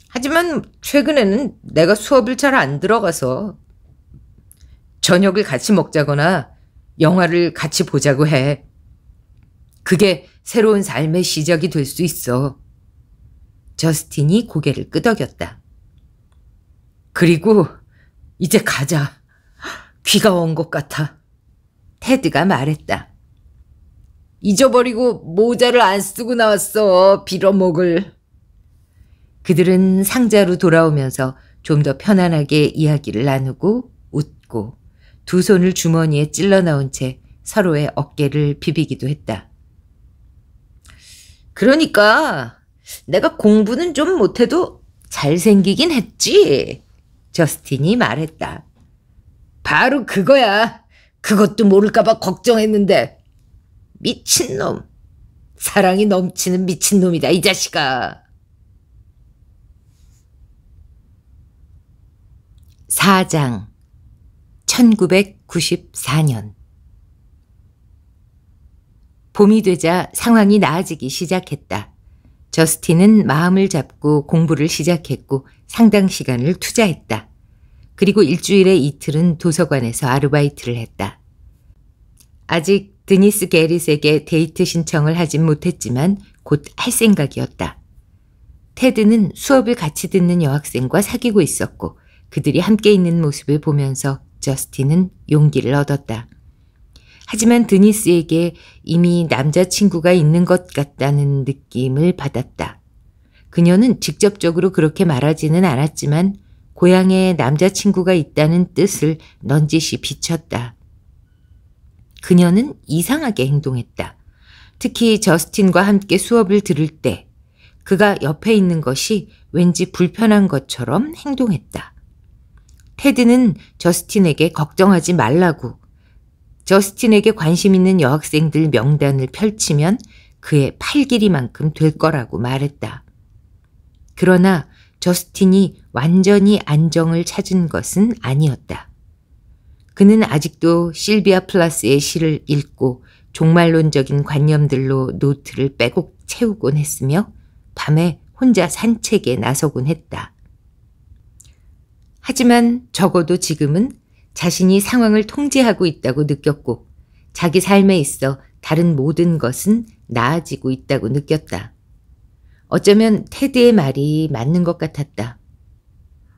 하지만 최근에는 내가 수업을 잘 안 들어가서 저녁을 같이 먹자거나 영화를 같이 보자고 해. 그게 새로운 삶의 시작이 될 수 있어. 저스틴이 고개를 끄덕였다. 그리고 이제 가자. 귀가온 것 같아. 테드가 말했다. 잊어버리고 모자를 안 쓰고 나왔어. 빌어먹을. 그들은 상자로 돌아오면서 좀 더 편안하게 이야기를 나누고 웃고 두 손을 주머니에 찔러 넣은 채 서로의 어깨를 비비기도 했다. 그러니까 내가 공부는 좀 못해도 잘생기긴 했지. 저스틴이 말했다. 바로 그거야. 그것도 모를까봐 걱정했는데. 미친놈. 사랑이 넘치는 미친놈이다, 이 자식아. 사장 1994년 봄이 되자 상황이 나아지기 시작했다. 저스틴은 마음을 잡고 공부를 시작했고 상당 시간을 투자했다. 그리고 일주일에 이틀은 도서관에서 아르바이트를 했다. 아직 드니스 게릿에게 데이트 신청을 하진 못했지만 곧 할 생각이었다. 테드는 수업을 같이 듣는 여학생과 사귀고 있었고 그들이 함께 있는 모습을 보면서 저스틴은 용기를 얻었다. 하지만 드니스에게 이미 남자친구가 있는 것 같다는 느낌을 받았다. 그녀는 직접적으로 그렇게 말하지는 않았지만 고향에 남자친구가 있다는 뜻을 넌지시 비쳤다. 그녀는 이상하게 행동했다. 특히 저스틴과 함께 수업을 들을 때 그가 옆에 있는 것이 왠지 불편한 것처럼 행동했다. 테드는 저스틴에게 걱정하지 말라고 저스틴에게 관심 있는 여학생들 명단을 펼치면 그의 팔 길이만큼 될 거라고 말했다. 그러나 저스틴이 완전히 안정을 찾은 것은 아니었다. 그는 아직도 실비아 플라스의 시를 읽고 종말론적인 관념들로 노트를 빼곡 채우곤 했으며 밤에 혼자 산책에 나서곤 했다. 하지만 적어도 지금은 자신이 상황을 통제하고 있다고 느꼈고 자기 삶에 있어 다른 모든 것은 나아지고 있다고 느꼈다. 어쩌면 테드의 말이 맞는 것 같았다.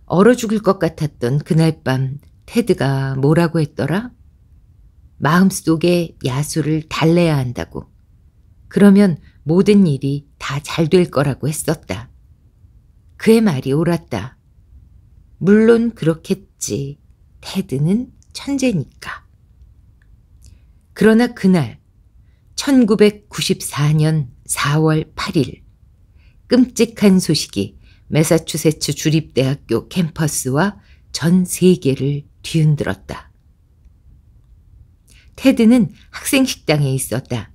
얼어 죽을 것 같았던 그날 밤 테드가 뭐라고 했더라? 마음속에 야수를 달래야 한다고. 그러면 모든 일이 다 잘 될 거라고 했었다. 그의 말이 옳았다. 물론 그렇겠지. 테드는 천재니까. 그러나 그날 1994년 4월 8일 끔찍한 소식이 메사추세츠 주립대학교 캠퍼스와 전 세계를 뒤흔들었다. 테드는 학생 식당에 있었다.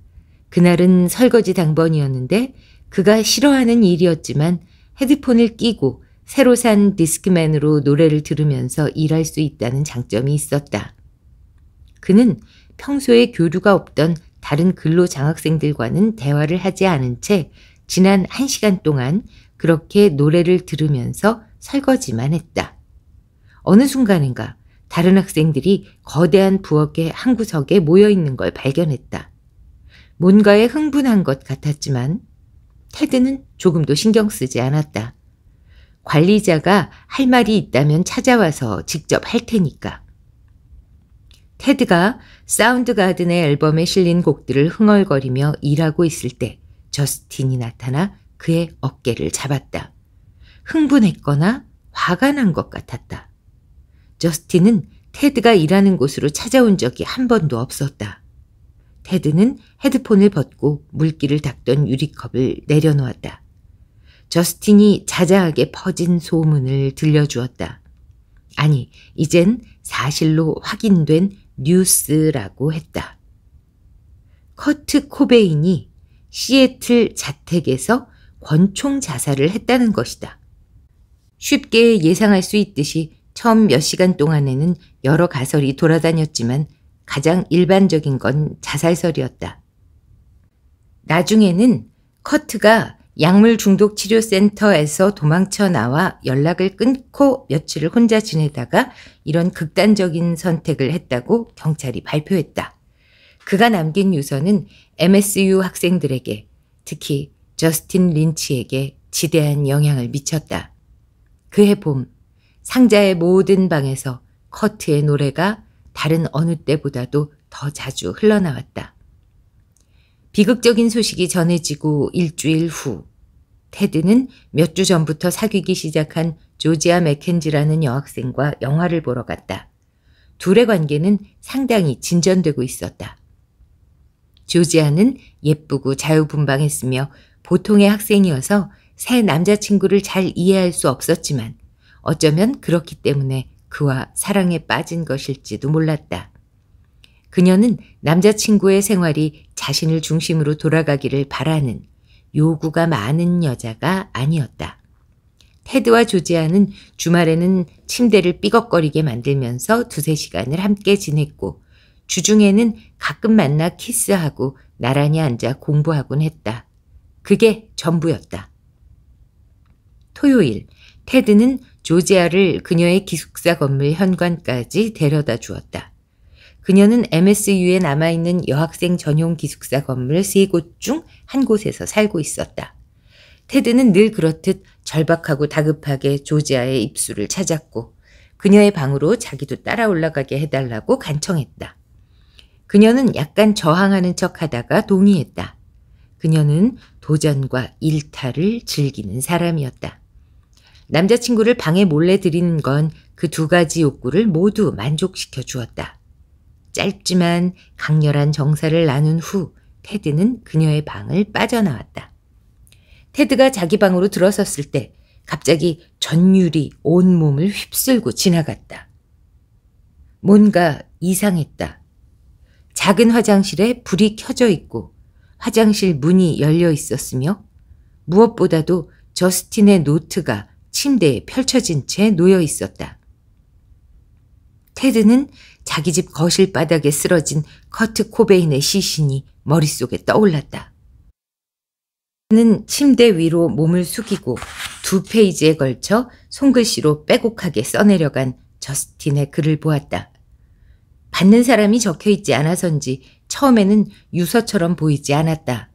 그날은 설거지 당번이었는데 그가 싫어하는 일이었지만 헤드폰을 끼고 새로 산 디스크맨으로 노래를 들으면서 일할 수 있다는 장점이 있었다. 그는 평소에 교류가 없던 다른 근로 장학생들과는 대화를 하지 않은 채 지난 한시간 동안 그렇게 노래를 들으면서 설거지만 했다. 어느 순간인가 다른 학생들이 거대한 부엌의 한 구석에 모여 있는 걸 발견했다. 뭔가에 흥분한 것 같았지만 테드는 조금도 신경 쓰지 않았다. 관리자가 할 말이 있다면 찾아와서 직접 할 테니까. 테드가 사운드 가든의 앨범에 실린 곡들을 흥얼거리며 일하고 있을 때 저스틴이 나타나 그의 어깨를 잡았다. 흥분했거나 화가 난 것 같았다. 저스틴은 테드가 일하는 곳으로 찾아온 적이 한 번도 없었다. 테드는 헤드폰을 벗고 물기를 닦던 유리컵을 내려놓았다. 저스틴이 자자하게 퍼진 소문을 들려주었다. 아니, 이젠 사실로 확인된 뉴스라고 했다. 커트 코베인이 시애틀 자택에서 권총 자살을 했다는 것이다. 쉽게 예상할 수 있듯이 처음 몇 시간 동안에는 여러 가설이 돌아다녔지만 가장 일반적인 건 자살설이었다. 나중에는 커트가 약물 중독 치료 센터에서 도망쳐 나와 연락을 끊고 며칠을 혼자 지내다가 이런 극단적인 선택을 했다고 경찰이 발표했다. 그가 남긴 유서는 MSU 학생들에게 특히 저스틴 린치에게 지대한 영향을 미쳤다. 그해 봄 상자의 모든 방에서 커트의 노래가 다른 어느 때보다도 더 자주 흘러나왔다. 비극적인 소식이 전해지고 일주일 후 테드는 몇 주 전부터 사귀기 시작한 조지아 맥켄지라는 여학생과 영화를 보러 갔다. 둘의 관계는 상당히 진전되고 있었다. 조지아는 예쁘고 자유분방했으며 보통의 학생이어서 새 남자친구를 잘 이해할 수 없었지만 어쩌면 그렇기 때문에 그와 사랑에 빠진 것일지도 몰랐다. 그녀는 남자친구의 생활이 자신을 중심으로 돌아가기를 바라는 요구가 많은 여자가 아니었다. 테드와 조지아는 주말에는 침대를 삐걱거리게 만들면서 두세 시간을 함께 지냈고 주중에는 가끔 만나 키스하고 나란히 앉아 공부하곤 했다. 그게 전부였다. 토요일, 테드는 조지아를 그녀의 기숙사 건물 현관까지 데려다 주었다. 그녀는 MSU에 남아있는 여학생 전용 기숙사 건물 세 곳 중 한 곳에서 살고 있었다. 테드는 늘 그렇듯 절박하고 다급하게 조지아의 입술을 찾았고 그녀의 방으로 자기도 따라 올라가게 해달라고 간청했다. 그녀는 약간 저항하는 척 하다가 동의했다. 그녀는 도전과 일탈을 즐기는 사람이었다. 남자친구를 방에 몰래 들이는 건 그 두 가지 욕구를 모두 만족시켜 주었다. 짧지만 강렬한 정사를 나눈 후 테드는 그녀의 방을 빠져나왔다. 테드가 자기 방으로 들어섰을 때 갑자기 전율이 온몸을 휩쓸고 지나갔다. 뭔가 이상했다. 작은 화장실에 불이 켜져 있고 화장실 문이 열려 있었으며 무엇보다도 저스틴의 노트가 침대에 펼쳐진 채 놓여 있었다. 테드는 자기 집 거실 바닥에 쓰러진 커트 코베인의 시신이 머릿속에 떠올랐다. 그는 침대 위로 몸을 숙이고 두 페이지에 걸쳐 손글씨로 빼곡하게 써내려간 저스틴의 글을 보았다. 받는 사람이 적혀 있지 않아서인지 처음에는 유서처럼 보이지 않았다.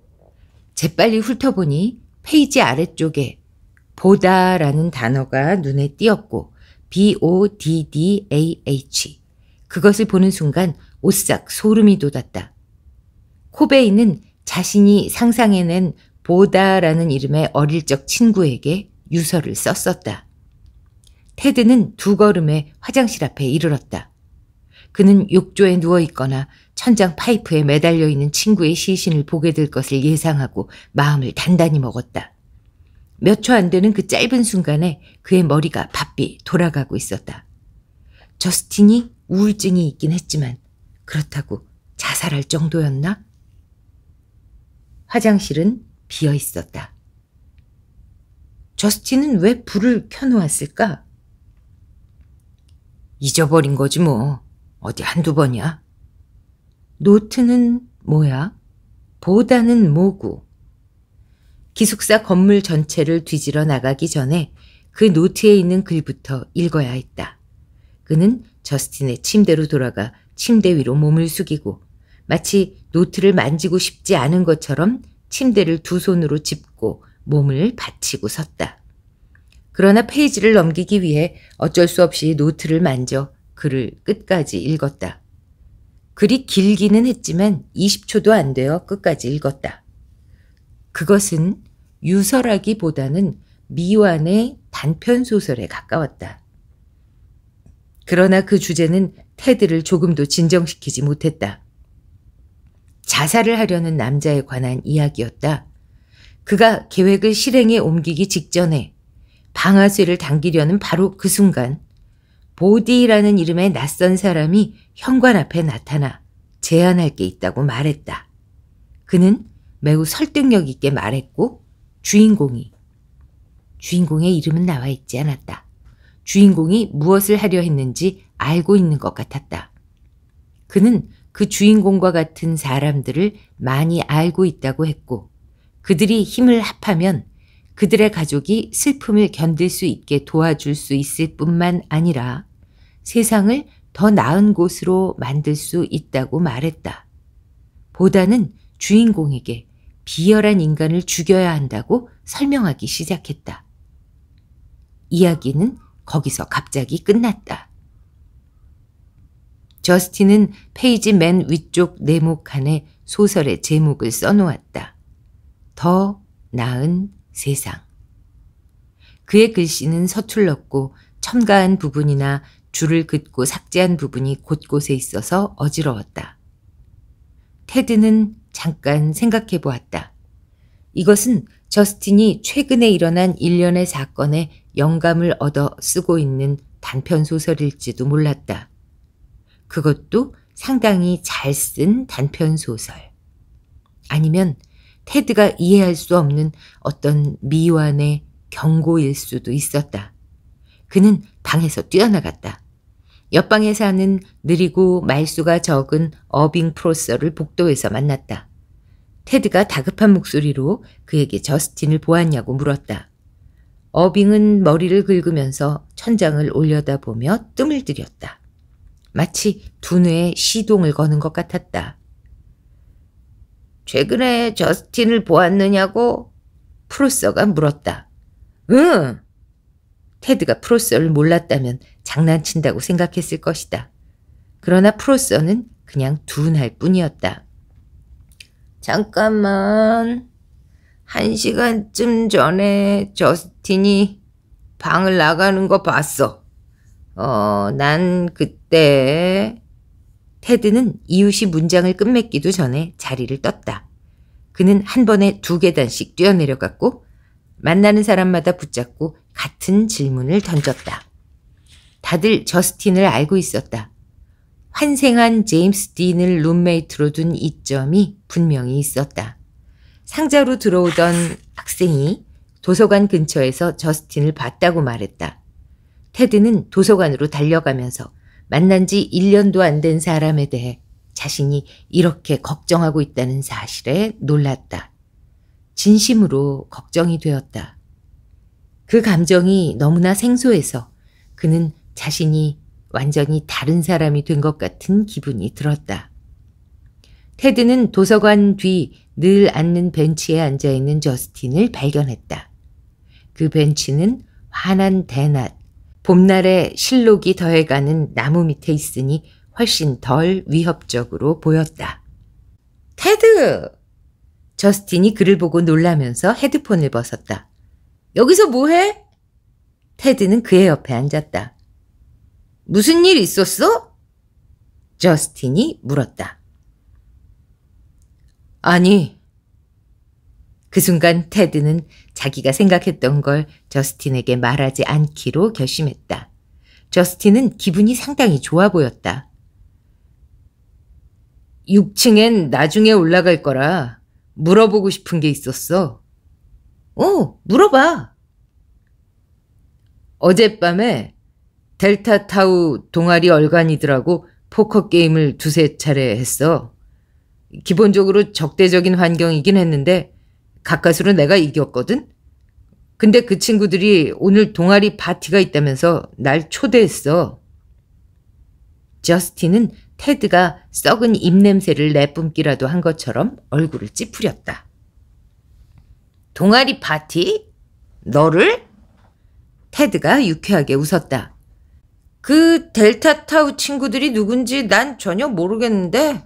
재빨리 훑어보니 페이지 아래쪽에 보다라는 단어가 눈에 띄었고 B-O-D-D-A-H 그것을 보는 순간 오싹 소름이 돋았다. 코베이는 자신이 상상해낸 보다라는 이름의 어릴 적 친구에게 유서를 썼었다. 테드는 두 걸음에 화장실 앞에 이르렀다. 그는 욕조에 누워 있거나 천장 파이프에 매달려 있는 친구의 시신을 보게 될 것을 예상하고 마음을 단단히 먹었다. 몇 초 안 되는 그 짧은 순간에 그의 머리가 바삐 돌아가고 있었다. 저스틴이 우울증이 있긴 했지만 그렇다고 자살할 정도였나? 화장실은 비어 있었다. 저스틴은 왜 불을 켜놓았을까? 잊어버린 거지 뭐. 어디 한두 번이야. 노트는 뭐야? 보다는 뭐고. 기숙사 건물 전체를 뒤질러 나가기 전에 그 노트에 있는 글부터 읽어야 했다. 그는 저스틴의 침대로 돌아가 침대 위로 몸을 숙이고 마치 노트를 만지고 싶지 않은 것처럼 침대를 두 손으로 짚고 몸을 받치고 섰다. 그러나 페이지를 넘기기 위해 어쩔 수 없이 노트를 만져 글을 끝까지 읽었다. 글이 길기는 했지만 20초도 안 되어 끝까지 읽었다. 그것은 유설하기보다는 미완의 단편소설에 가까웠다. 그러나 그 주제는 테드를 조금도 진정시키지 못했다. 자살을 하려는 남자에 관한 이야기였다. 그가 계획을 실행에 옮기기 직전에 방아쇠를 당기려는 바로 그 순간 보디라는 이름의 낯선 사람이 현관 앞에 나타나 제안할 게 있다고 말했다. 그는 매우 설득력 있게 말했고 주인공이 주인공의 이름은 나와 있지 않았다. 주인공이 무엇을 하려 했는지 알고 있는 것 같았다. 그는 그 주인공과 같은 사람들을 많이 알고 있다고 했고 그들이 힘을 합하면 그들의 가족이 슬픔을 견딜 수 있게 도와줄 수 있을 뿐만 아니라 세상을 더 나은 곳으로 만들 수 있다고 말했다. 보다는 주인공에게 비열한 인간을 죽여야 한다고 설명하기 시작했다. 이야기는 거기서 갑자기 끝났다. 저스틴은 페이지 맨 위쪽 네모 칸에 소설의 제목을 써놓았다. 더 나은 세상. 그의 글씨는 서툴렀고 첨가한 부분이나 줄을 긋고 삭제한 부분이 곳곳에 있어서 어지러웠다. 테드는 잠깐 생각해 보았다. 이것은 저스틴이 최근에 일어난 일련의 사건에 영감을 얻어 쓰고 있는 단편 소설일지도 몰랐다. 그것도 상당히 잘 쓴 단편 소설. 아니면 테드가 이해할 수 없는 어떤 미완의 경고일 수도 있었다. 그는 방에서 뛰어나갔다. 옆방에 사는 느리고 말수가 적은 어빙 프로서를 복도에서 만났다. 테드가 다급한 목소리로 그에게 저스틴을 보았냐고 물었다. 어빙은 머리를 긁으면서 천장을 올려다보며 뜸을 들였다. 마치 두뇌에 시동을 거는 것 같았다. 최근에 저스틴을 보았느냐고? 프로서가 물었다. 응! 테드가 프로서를 몰랐다면 장난친다고 생각했을 것이다. 그러나 프로서는 그냥 둔할 뿐이었다. 잠깐만. 한 시간쯤 전에 저스틴이 방을 나가는 거 봤어. 어, 난 그때. 테드는 이웃이 문장을 끝맺기도 전에 자리를 떴다. 그는 한 번에 두 계단씩 뛰어내려갔고 만나는 사람마다 붙잡고 같은 질문을 던졌다. 다들 저스틴을 알고 있었다. 환생한 제임스 딘을 룸메이트로 둔 이점이 분명히 있었다. 상자로 들어오던 학생이 도서관 근처에서 저스틴을 봤다고 말했다. 테드는 도서관으로 달려가면서 만난 지 1년도 안 된 사람에 대해 자신이 이렇게 걱정하고 있다는 사실에 놀랐다. 진심으로 걱정이 되었다. 그 감정이 너무나 생소해서 그는 자신이 완전히 다른 사람이 된 것 같은 기분이 들었다. 테드는 도서관 뒤 늘 앉는 벤치에 앉아 있는 저스틴을 발견했다. 그 벤치는 환한 대낮, 봄날에 실록이 더해가는 나무 밑에 있으니 훨씬 덜 위협적으로 보였다. 테드! 저스틴이 그를 보고 놀라면서 헤드폰을 벗었다. 여기서 뭐해? 테드는 그의 옆에 앉았다. 무슨 일 있었어? 저스틴이 물었다. 아니. 그 순간 테드는 자기가 생각했던 걸 저스틴에게 말하지 않기로 결심했다. 저스틴은 기분이 상당히 좋아 보였다. 6층엔 나중에 올라갈 거라 물어보고 싶은 게 있었어. 어, 물어봐. 어젯밤에 델타 타우 동아리 얼간이들하고 포커 게임을 두세 차례 했어. 기본적으로 적대적인 환경이긴 했는데 가까스로 내가 이겼거든. 근데 그 친구들이 오늘 동아리 파티가 있다면서 날 초대했어. 저스틴은 테드가 썩은 입냄새를 내뿜기라도 한 것처럼 얼굴을 찌푸렸다. 동아리 파티? 너를? 테드가 유쾌하게 웃었다. 그 델타 타우 친구들이 누군지 난 전혀 모르겠는데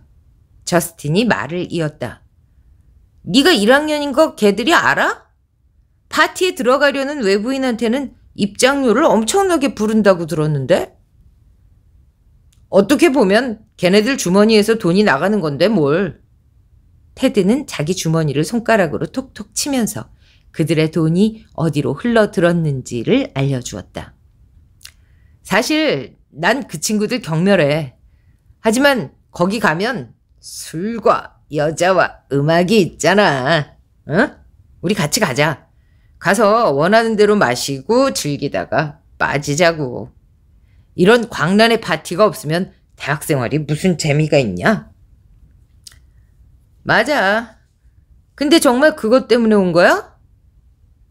저스틴이 말을 이었다. 네가 1학년인 거 걔들이 알아? 파티에 들어가려는 외부인한테는 입장료를 엄청나게 부른다고 들었는데? 어떻게 보면 걔네들 주머니에서 돈이 나가는 건데 뭘. 테드는 자기 주머니를 손가락으로 톡톡 치면서 그들의 돈이 어디로 흘러들었는지를 알려주었다. 사실 난 그 친구들 경멸해. 하지만 거기 가면 술과 여자와 음악이 있잖아. 응? 어? 우리 같이 가자. 가서 원하는 대로 마시고 즐기다가 빠지자고. 이런 광란의 파티가 없으면 대학생활이 무슨 재미가 있냐? 맞아. 근데 정말 그것 때문에 온 거야?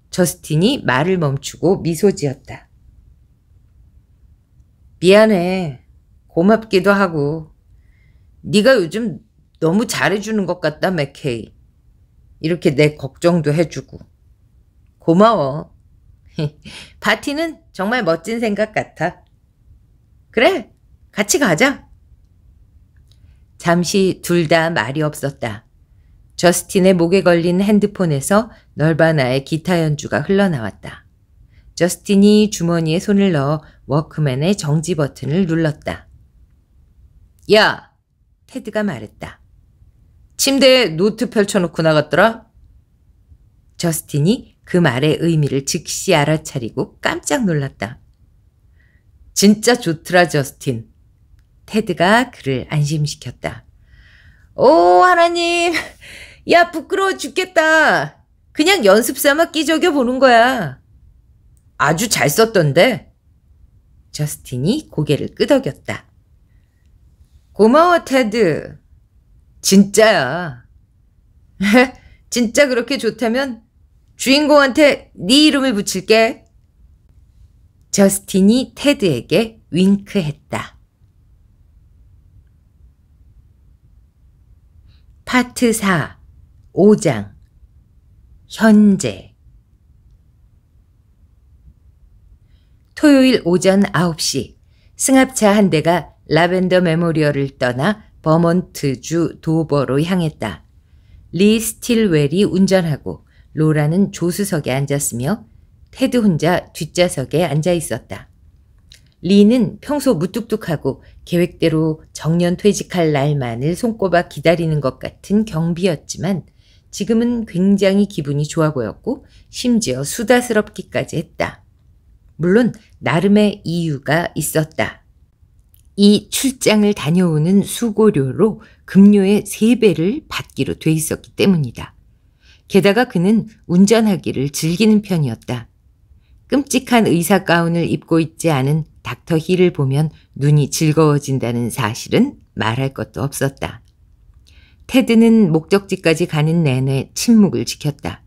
저스틴이 말을 멈추고 미소 지었다. 미안해. 고맙기도 하고. 네가 요즘 너무 잘해주는 것 같다, 맥케이. 이렇게 내 걱정도 해주고. 고마워. 파티는 정말 멋진 생각 같아. 그래, 같이 가자. 잠시 둘 다 말이 없었다. 저스틴의 목에 걸린 핸드폰에서 널바나의 기타 연주가 흘러나왔다. 저스틴이 주머니에 손을 넣어 워크맨의 정지 버튼을 눌렀다. 야! 테드가 말했다. 침대에 노트 펼쳐놓고 나갔더라? 저스틴이 그 말의 의미를 즉시 알아차리고 깜짝 놀랐다. 진짜 좋더라, 저스틴. 테드가 그를 안심시켰다. 오, 하나님! 야, 부끄러워 죽겠다! 그냥 연습 삼아 끼적여 보는 거야. 아주 잘 썼던데. 저스틴이 고개를 끄덕였다. 고마워, 테드. 진짜야. 진짜 그렇게 좋다면 주인공한테 네 이름을 붙일게. 저스틴이 테드에게 윙크했다. 파트 4 5장 현재 토요일 오전 9시 승합차 한 대가 라벤더 메모리얼을 떠나 버먼트주 도버로 향했다. 리 스틸웰이 운전하고 로라는 조수석에 앉았으며 테드 혼자 뒷좌석에 앉아 있었다. 리는 평소 무뚝뚝하고 계획대로 정년 퇴직할 날만을 손꼽아 기다리는 것 같은 경비였지만 지금은 굉장히 기분이 좋아 보였고 심지어 수다스럽기까지 했다. 물론 나름의 이유가 있었다. 이 출장을 다녀오는 수고료로 급료의 3배를 받기로 돼 있었기 때문이다. 게다가 그는 운전하기를 즐기는 편이었다. 끔찍한 의사 가운을 입고 있지 않은 닥터 힐을 보면 눈이 즐거워진다는 사실은 말할 것도 없었다. 테드는 목적지까지 가는 내내 침묵을 지켰다.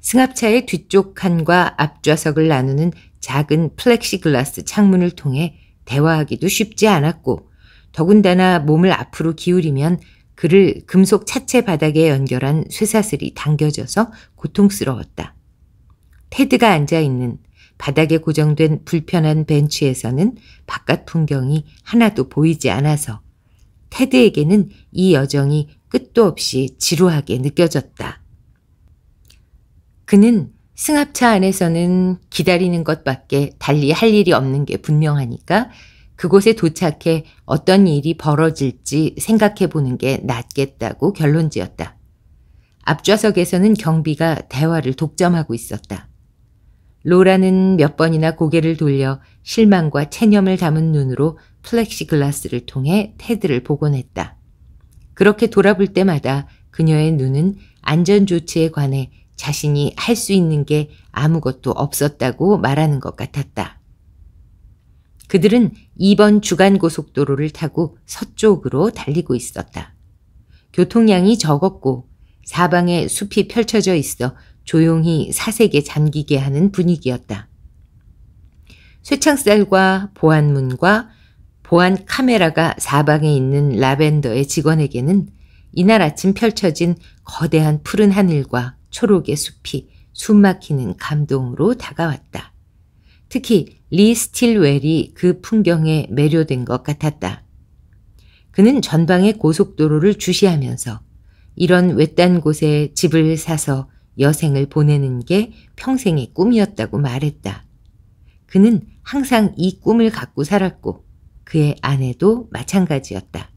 승합차의 뒤쪽 칸과 앞좌석을 나누는 작은 플렉시글라스 창문을 통해 대화하기도 쉽지 않았고 더군다나 몸을 앞으로 기울이면 그를 금속 차체 바닥에 연결한 쇠사슬이 당겨져서 고통스러웠다. 테드가 앉아 있는 바닥에 고정된 불편한 벤치에서는 바깥 풍경이 하나도 보이지 않아서 테드에게는 이 여정이 끝도 없이 지루하게 느껴졌다. 그는 승합차 안에서는 기다리는 것밖에 달리 할 일이 없는 게 분명하니까 그곳에 도착해 어떤 일이 벌어질지 생각해 보는 게 낫겠다고 결론 지었다. 앞좌석에서는 경비가 대화를 독점하고 있었다. 로라는 몇 번이나 고개를 돌려 실망과 체념을 담은 눈으로 플렉시글라스를 통해 테드를 복원했다. 그렇게 돌아볼 때마다 그녀의 눈은 안전조치에 관해 자신이 할 수 있는 게 아무것도 없었다고 말하는 것 같았다. 그들은 2번 주간 고속도로를 타고 서쪽으로 달리고 있었다. 교통량이 적었고 사방에 숲이 펼쳐져 있어 조용히 사색에 잠기게 하는 분위기였다. 쇠창살과 보안문과 보안 카메라가 사방에 있는 라벤더의 직원에게는 이날 아침 펼쳐진 거대한 푸른 하늘과 초록의 숲이 숨막히는 감동으로 다가왔다. 특히 리 스틸웰이 그 풍경에 매료된 것 같았다. 그는 전방의 고속도로를 주시하면서 이런 외딴 곳에 집을 사서 여생을 보내는 게 평생의 꿈이었다고 말했다. 그는 항상 이 꿈을 갖고 살았고 그의 아내도 마찬가지였다.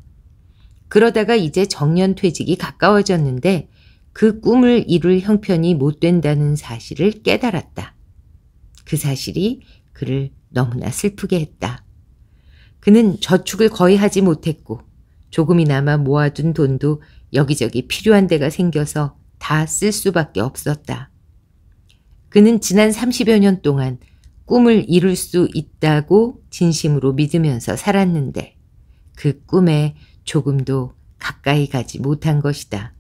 그러다가 이제 정년퇴직이 가까워졌는데 그 꿈을 이룰 형편이 못 된다는 사실을 깨달았다. 그 사실이 그를 너무나 슬프게 했다. 그는 저축을 거의 하지 못했고 조금이나마 모아둔 돈도 여기저기 필요한 데가 생겨서 다 쓸 수밖에 없었다. 그는 지난 30여 년 동안 꿈을 이룰 수 있다고 진심으로 믿으면서 살았는데 그 꿈에 조금도 가까이 가지 못한 것이다.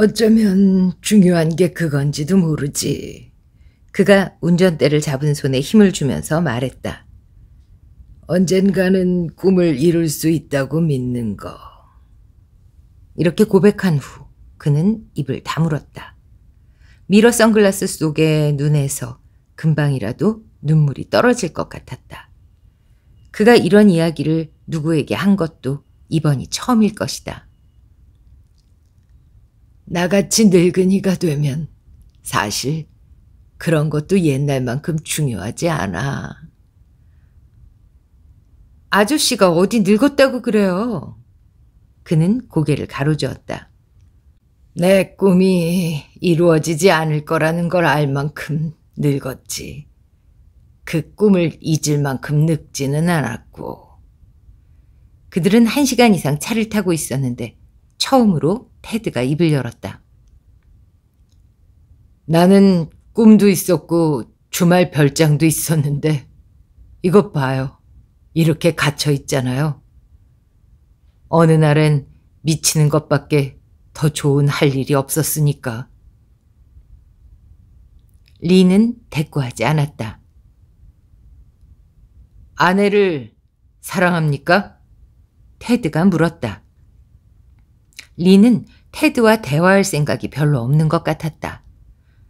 어쩌면 중요한 게 그건지도 모르지. 그가 운전대를 잡은 손에 힘을 주면서 말했다. 언젠가는 꿈을 이룰 수 있다고 믿는 거. 이렇게 고백한 후 그는 입을 다물었다. 미러 선글라스 속의 눈에서 금방이라도 눈물이 떨어질 것 같았다. 그가 이런 이야기를 누구에게 한 것도 이번이 처음일 것이다. 나같이 늙은이가 되면 사실 그런 것도 옛날만큼 중요하지 않아. 아저씨가 어디 늙었다고 그래요. 그는 고개를 가로저었다. 내 꿈이 이루어지지 않을 거라는 걸 알 만큼 늙었지. 그 꿈을 잊을 만큼 늙지는 않았고. 그들은 한 시간 이상 차를 타고 있었는데 처음으로 테드가 입을 열었다. 나는 꿈도 있었고 주말 별장도 있었는데 이것 봐요. 이렇게 갇혀 있잖아요. 어느 날엔 미치는 것밖에 더 좋은 할 일이 없었으니까. 리는 대꾸하지 않았다. 아내를 사랑합니까? 테드가 물었다. 리는 테드와 대화할 생각이 별로 없는 것 같았다.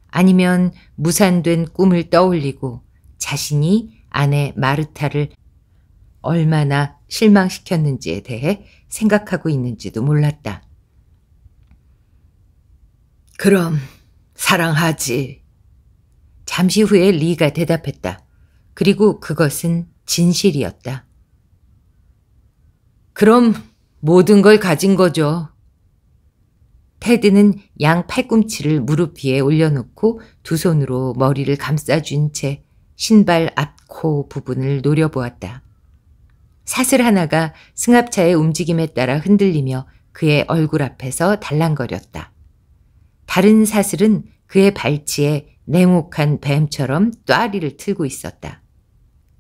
아니면 무산된 꿈을 떠올리고 자신이 아내 마르타를 얼마나 실망시켰는지에 대해 생각하고 있는지도 몰랐다. 그럼 사랑하지. 잠시 후에 리가 대답했다. 그리고 그것은 진실이었다. 그럼 모든 걸 가진 거죠. 테드는 양 팔꿈치를 무릎 위에 올려놓고 두 손으로 머리를 감싸준 채 신발 앞코 부분을 노려보았다. 사슬 하나가 승합차의 움직임에 따라 흔들리며 그의 얼굴 앞에서 달랑거렸다. 다른 사슬은 그의 발치에 냉혹한 뱀처럼 또아리를 틀고 있었다.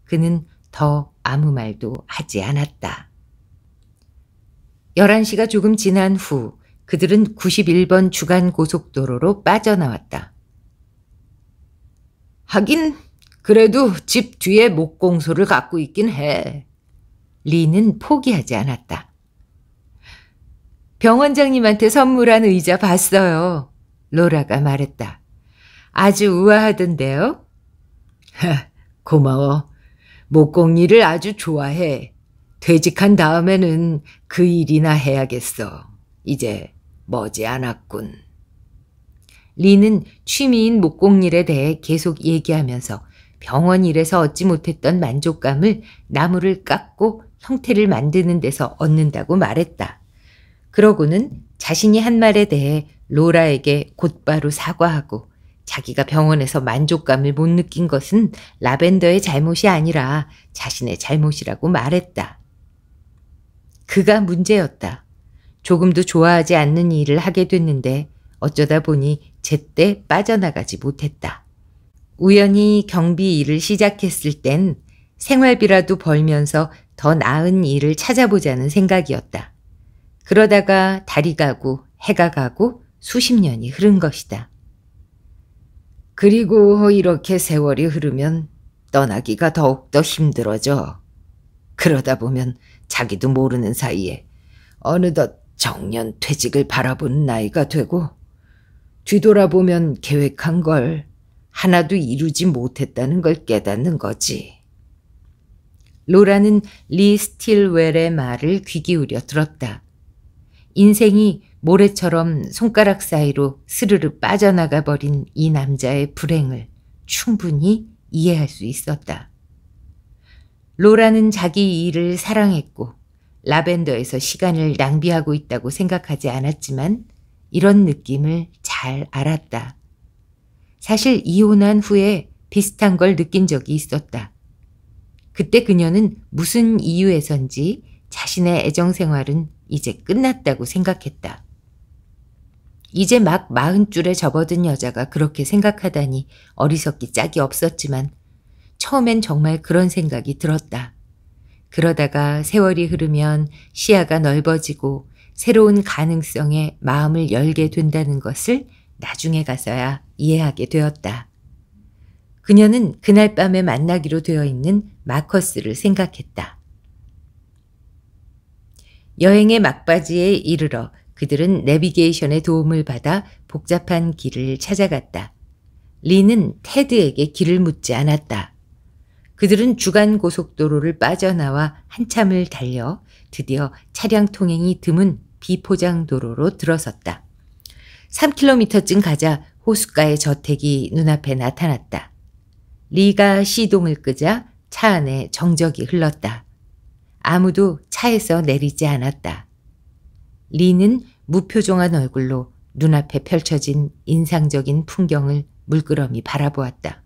그는 더 아무 말도 하지 않았다. 11시가 조금 지난 후 그들은 91번 주간 고속도로로 빠져나왔다. 하긴 그래도 집 뒤에 목공소를 갖고 있긴 해. 리는 포기하지 않았다. 병원장님한테 선물한 의자 봤어요. 로라가 말했다. 아주 우아하던데요? 고마워. 목공 일을 아주 좋아해. 퇴직한 다음에는 그 일이나 해야겠어. 이제 머지않았군. 리는 취미인 목공일에 대해 계속 얘기하면서 병원 일에서 얻지 못했던 만족감을 나무를 깎고 형태를 만드는 데서 얻는다고 말했다. 그러고는 자신이 한 말에 대해 로라에게 곧바로 사과하고 자기가 병원에서 만족감을 못 느낀 것은 라벤더의 잘못이 아니라 자신의 잘못이라고 말했다. 그가 문제였다. 조금도 좋아하지 않는 일을 하게 됐는데 어쩌다 보니 제때 빠져나가지 못했다. 우연히 경비 일을 시작했을 땐 생활비라도 벌면서 더 나은 일을 찾아보자는 생각이었다. 그러다가 달이 가고 해가 가고 수십 년이 흐른 것이다. 그리고 이렇게 세월이 흐르면 떠나기가 더욱더 힘들어져. 그러다 보면 자기도 모르는 사이에 어느덧 정년 퇴직을 바라보는 나이가 되고 뒤돌아보면 계획한 걸 하나도 이루지 못했다는 걸 깨닫는 거지. 로라는 리 스틸웰의 말을 귀 기울여 들었다. 인생이 모래처럼 손가락 사이로 스르르 빠져나가 버린 이 남자의 불행을 충분히 이해할 수 있었다. 로라는 자기 일을 사랑했고 라벤더에서 시간을 낭비하고 있다고 생각하지 않았지만 이런 느낌을 잘 알았다. 사실 이혼한 후에 비슷한 걸 느낀 적이 있었다. 그때 그녀는 무슨 이유에선지 자신의 애정 생활은 이제 끝났다고 생각했다. 이제 막 마흔 줄에 접어든 여자가 그렇게 생각하다니 어리석기 짝이 없었지만 처음엔 정말 그런 생각이 들었다. 그러다가 세월이 흐르면 시야가 넓어지고 새로운 가능성에 마음을 열게 된다는 것을 나중에 가서야 이해하게 되었다. 그녀는 그날 밤에 만나기로 되어 있는 마커스를 생각했다. 여행의 막바지에 이르러 그들은 내비게이션의 도움을 받아 복잡한 길을 찾아갔다. 리는 테드에게 길을 묻지 않았다. 그들은 주간 고속도로를 빠져나와 한참을 달려 드디어 차량 통행이 드문 비포장 도로로 들어섰다. 3km쯤 가자 호숫가의 저택이 눈앞에 나타났다. 리가 시동을 끄자 차 안에 정적이 흘렀다. 아무도 차에서 내리지 않았다. 리는 무표정한 얼굴로 눈앞에 펼쳐진 인상적인 풍경을 물끄러미 바라보았다.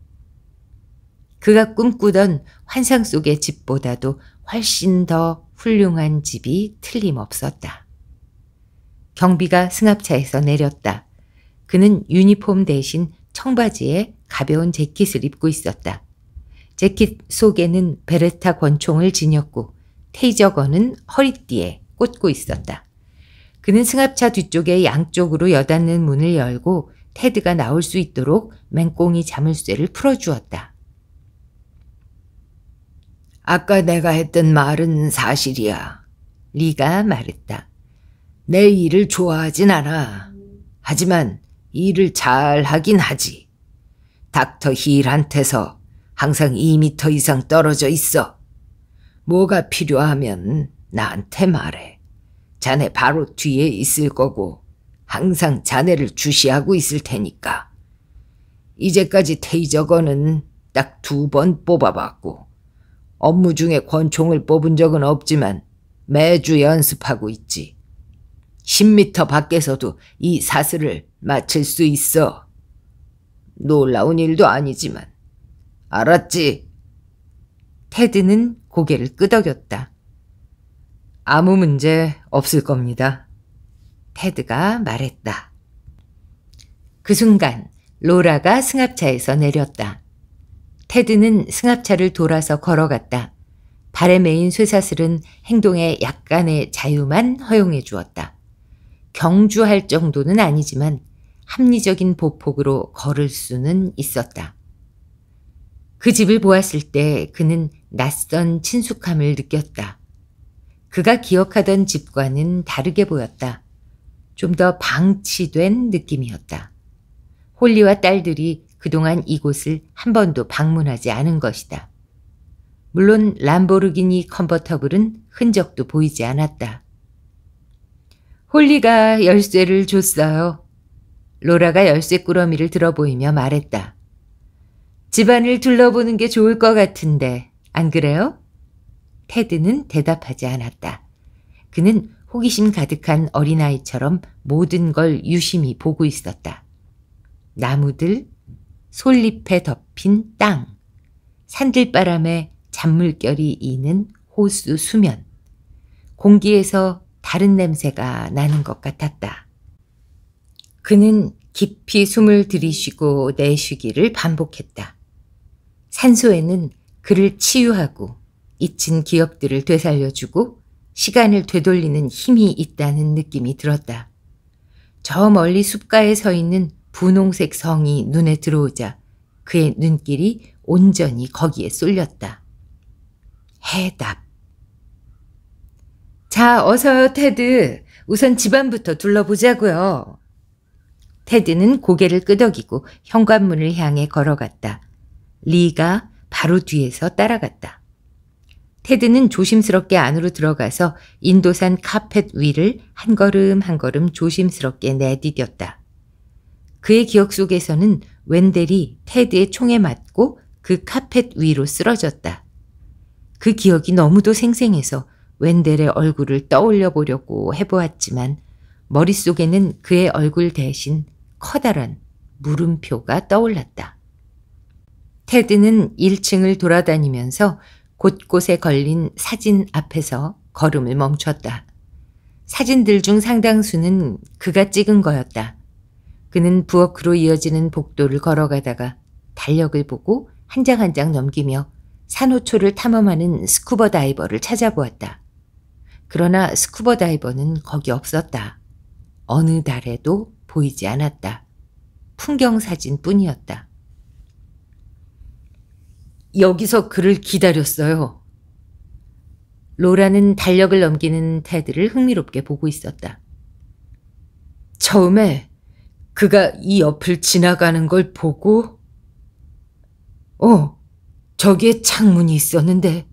그가 꿈꾸던 환상 속의 집보다도 훨씬 더 훌륭한 집이 틀림없었다. 경비가 승합차에서 내렸다. 그는 유니폼 대신 청바지에 가벼운 재킷을 입고 있었다. 재킷 속에는 베레타 권총을 지녔고 테이저건은 허리띠에 꽂고 있었다. 그는 승합차 뒤쪽에 양쪽으로 여닫는 문을 열고 테드가 나올 수 있도록 맹꽁이 자물쇠를 풀어주었다. 아까 내가 했던 말은 사실이야. 리가 말했다. 내 일을 좋아하진 않아. 하지만 일을 잘 하긴 하지. 닥터 힐한테서 항상 2미터 이상 떨어져 있어. 뭐가 필요하면 나한테 말해. 자네 바로 뒤에 있을 거고 항상 자네를 주시하고 있을 테니까. 이제까지 테이저건은 딱 두 번 뽑아봤고 업무 중에 권총을 뽑은 적은 없지만 매주 연습하고 있지. 10미터 밖에서도 이 사슬을 맞출수 있어. 놀라운 일도 아니지만. 알았지? 테드는 고개를 끄덕였다. 아무 문제 없을 겁니다. 테드가 말했다. 그 순간 로라가 승합차에서 내렸다. 테드는 승합차를 돌아서 걸어갔다. 발에 메인 쇠사슬은 행동에 약간의 자유만 허용해 주었다. 경주할 정도는 아니지만 합리적인 보폭으로 걸을 수는 있었다. 그 집을 보았을 때 그는 낯선 친숙함을 느꼈다. 그가 기억하던 집과는 다르게 보였다. 좀 더 방치된 느낌이었다. 홀리와 딸들이 그동안 이곳을 한 번도 방문하지 않은 것이다. 물론 람보르기니 컨버터블은 흔적도 보이지 않았다. 홀리가 열쇠를 줬어요. 로라가 열쇠 꾸러미를 들어보이며 말했다. 집안을 둘러보는 게 좋을 것 같은데 안 그래요? 테드는 대답하지 않았다. 그는 호기심 가득한 어린아이처럼 모든 걸 유심히 보고 있었다. 나무들, 솔잎에 덮인 땅, 산들바람에 잔물결이 이는 호수 수면, 공기에서 다른 냄새가 나는 것 같았다. 그는 깊이 숨을 들이쉬고 내쉬기를 반복했다. 산소에는 그를 치유하고 잊힌 기억들을 되살려주고 시간을 되돌리는 힘이 있다는 느낌이 들었다. 저 멀리 숲가에 서 있는 분홍색 성이 눈에 들어오자 그의 눈길이 온전히 거기에 쏠렸다. 해답. 자, 어서요, 테드. 우선 집안부터 둘러보자고요. 테드는 고개를 끄덕이고 현관문을 향해 걸어갔다. 리가 바로 뒤에서 따라갔다. 테드는 조심스럽게 안으로 들어가서 인도산 카펫 위를 한 걸음 한 걸음 조심스럽게 내디뎠다. 그의 기억 속에서는 웬델이 테드의 총에 맞고 그 카펫 위로 쓰러졌다. 그 기억이 너무도 생생해서 웬델의 얼굴을 떠올려 보려고 해보았지만 머릿속에는 그의 얼굴 대신 커다란 물음표가 떠올랐다. 테드는 1층을 돌아다니면서 곳곳에 걸린 사진 앞에서 걸음을 멈췄다. 사진들 중 상당수는 그가 찍은 거였다. 그는 부엌으로 이어지는 복도를 걸어가다가 달력을 보고 한 장 한 장 넘기며 산호초를 탐험하는 스쿠버 다이버를 찾아보았다. 그러나 스쿠버 다이버는 거기 없었다. 어느 달에도 보이지 않았다. 풍경 사진뿐이었다. 여기서 그를 기다렸어요. 로라는 달력을 넘기는 테드를 흥미롭게 보고 있었다. 처음에 그가 이 옆을 지나가는 걸 보고, 어, 저기에 창문이 있었는데.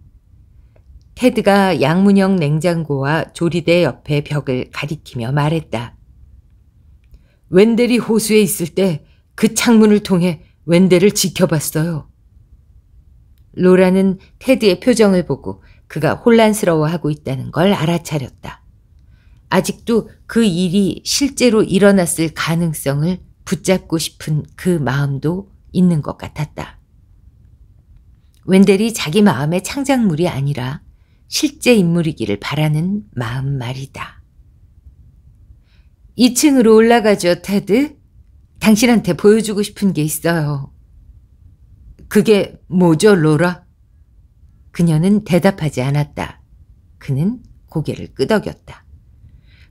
테드가 양문형 냉장고와 조리대 옆에 벽을 가리키며 말했다. 웬델이 호수에 있을 때 그 창문을 통해 웬델을 지켜봤어요. 로라는 테드의 표정을 보고 그가 혼란스러워하고 있다는 걸 알아차렸다. 아직도 그 일이 실제로 일어났을 가능성을 붙잡고 싶은 그 마음도 있는 것 같았다. 웬델이 자기 마음의 창작물이 아니라 실제 인물이기를 바라는 마음 말이다. 2층으로 올라가죠, 테드. 당신한테 보여주고 싶은 게 있어요. 그게 뭐죠, 로라? 그녀는 대답하지 않았다. 그는 고개를 끄덕였다.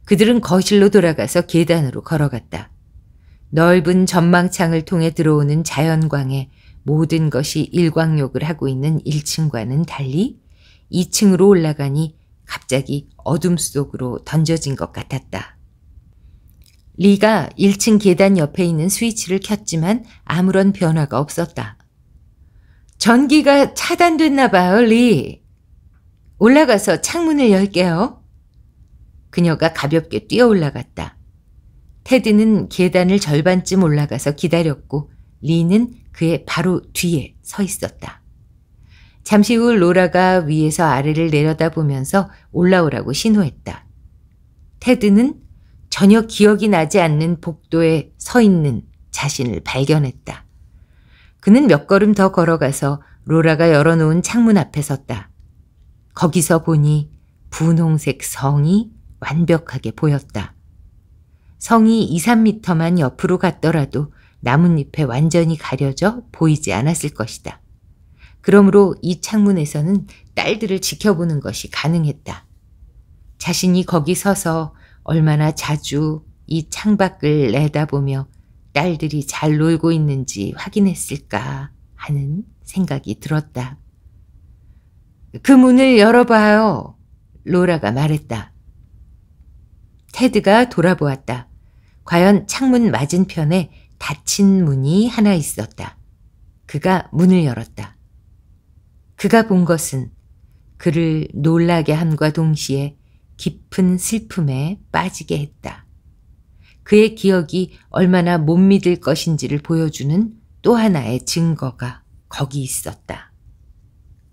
그들은 거실로 돌아가서 계단으로 걸어갔다. 넓은 전망창을 통해 들어오는 자연광에 모든 것이 일광욕을 하고 있는 1층과는 달리 2층으로 올라가니 갑자기 어둠 속으로 던져진 것 같았다. 리가 1층 계단 옆에 있는 스위치를 켰지만 아무런 변화가 없었다. 전기가 차단됐나 봐요, 리. 올라가서 창문을 열게요. 그녀가 가볍게 뛰어 올라갔다. 테드는 계단을 절반쯤 올라가서 기다렸고 리는 그의 바로 뒤에 서 있었다. 잠시 후 로라가 위에서 아래를 내려다보면서 올라오라고 신호했다. 테드는 전혀 기억이 나지 않는 복도에 서 있는 자신을 발견했다. 그는 몇 걸음 더 걸어가서 로라가 열어놓은 창문 앞에 섰다. 거기서 보니 분홍색 성이 완벽하게 보였다. 성이 2, 3미터만 옆으로 갔더라도 나뭇잎에 완전히 가려져 보이지 않았을 것이다. 그러므로 이 창문에서는 딸들을 지켜보는 것이 가능했다. 자신이 거기 서서 얼마나 자주 이 창밖을 내다보며 딸들이 잘 놀고 있는지 확인했을까 하는 생각이 들었다. 그 문을 열어봐요. 로라가 말했다. 테드가 돌아보았다. 과연 창문 맞은편에 닫힌 문이 하나 있었다. 그가 문을 열었다. 그가 본 것은 그를 놀라게 함과 동시에 깊은 슬픔에 빠지게 했다. 그의 기억이 얼마나 못 믿을 것인지를 보여주는 또 하나의 증거가 거기 있었다.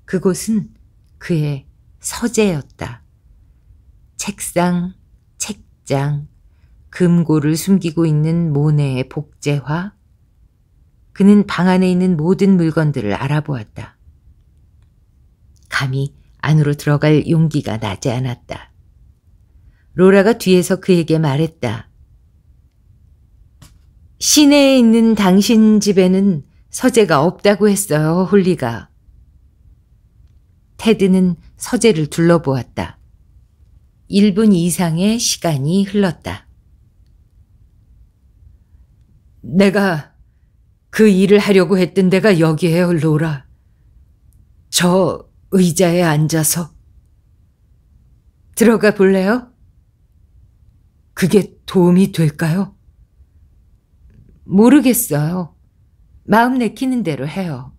그곳은 그의 서재였다. 책상, 복장, 금고를 숨기고 있는 모네의 복제화, 그는 방 안에 있는 모든 물건들을 알아보았다. 감히 안으로 들어갈 용기가 나지 않았다. 로라가 뒤에서 그에게 말했다. 시내에 있는 당신 집에는 서재가 없다고 했어요, 홀리가. 테드는 서재를 둘러보았다. 1분 이상의 시간이 흘렀다. 내가 그 일을 하려고 했던 데가 여기에요, 로라. 저 의자에 앉아서. 들어가 볼래요? 그게 도움이 될까요? 모르겠어요. 마음 내키는 대로 해요.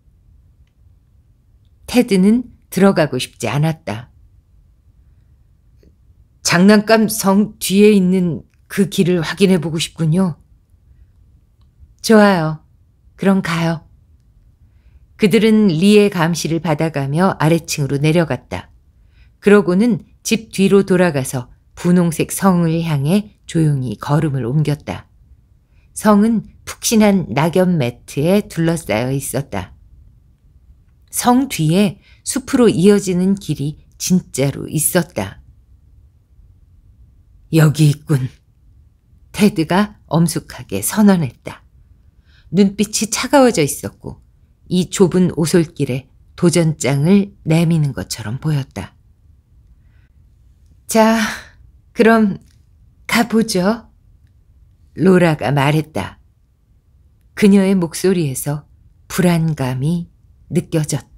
테드는 들어가고 싶지 않았다. 장난감 성 뒤에 있는 그 길을 확인해 보고 싶군요. 좋아요. 그럼 가요. 그들은 리의 감시를 받아가며 아래층으로 내려갔다. 그러고는 집 뒤로 돌아가서 분홍색 성을 향해 조용히 걸음을 옮겼다. 성은 푹신한 낙엽 매트에 둘러싸여 있었다. 성 뒤에 숲으로 이어지는 길이 진짜로 있었다. 여기 있군. 테드가 엄숙하게 선언했다. 눈빛이 차가워져 있었고 이 좁은 오솔길에 도전장을 내미는 것처럼 보였다. 자, 그럼 가보죠. 로라가 말했다. 그녀의 목소리에서 불안감이 느껴졌다.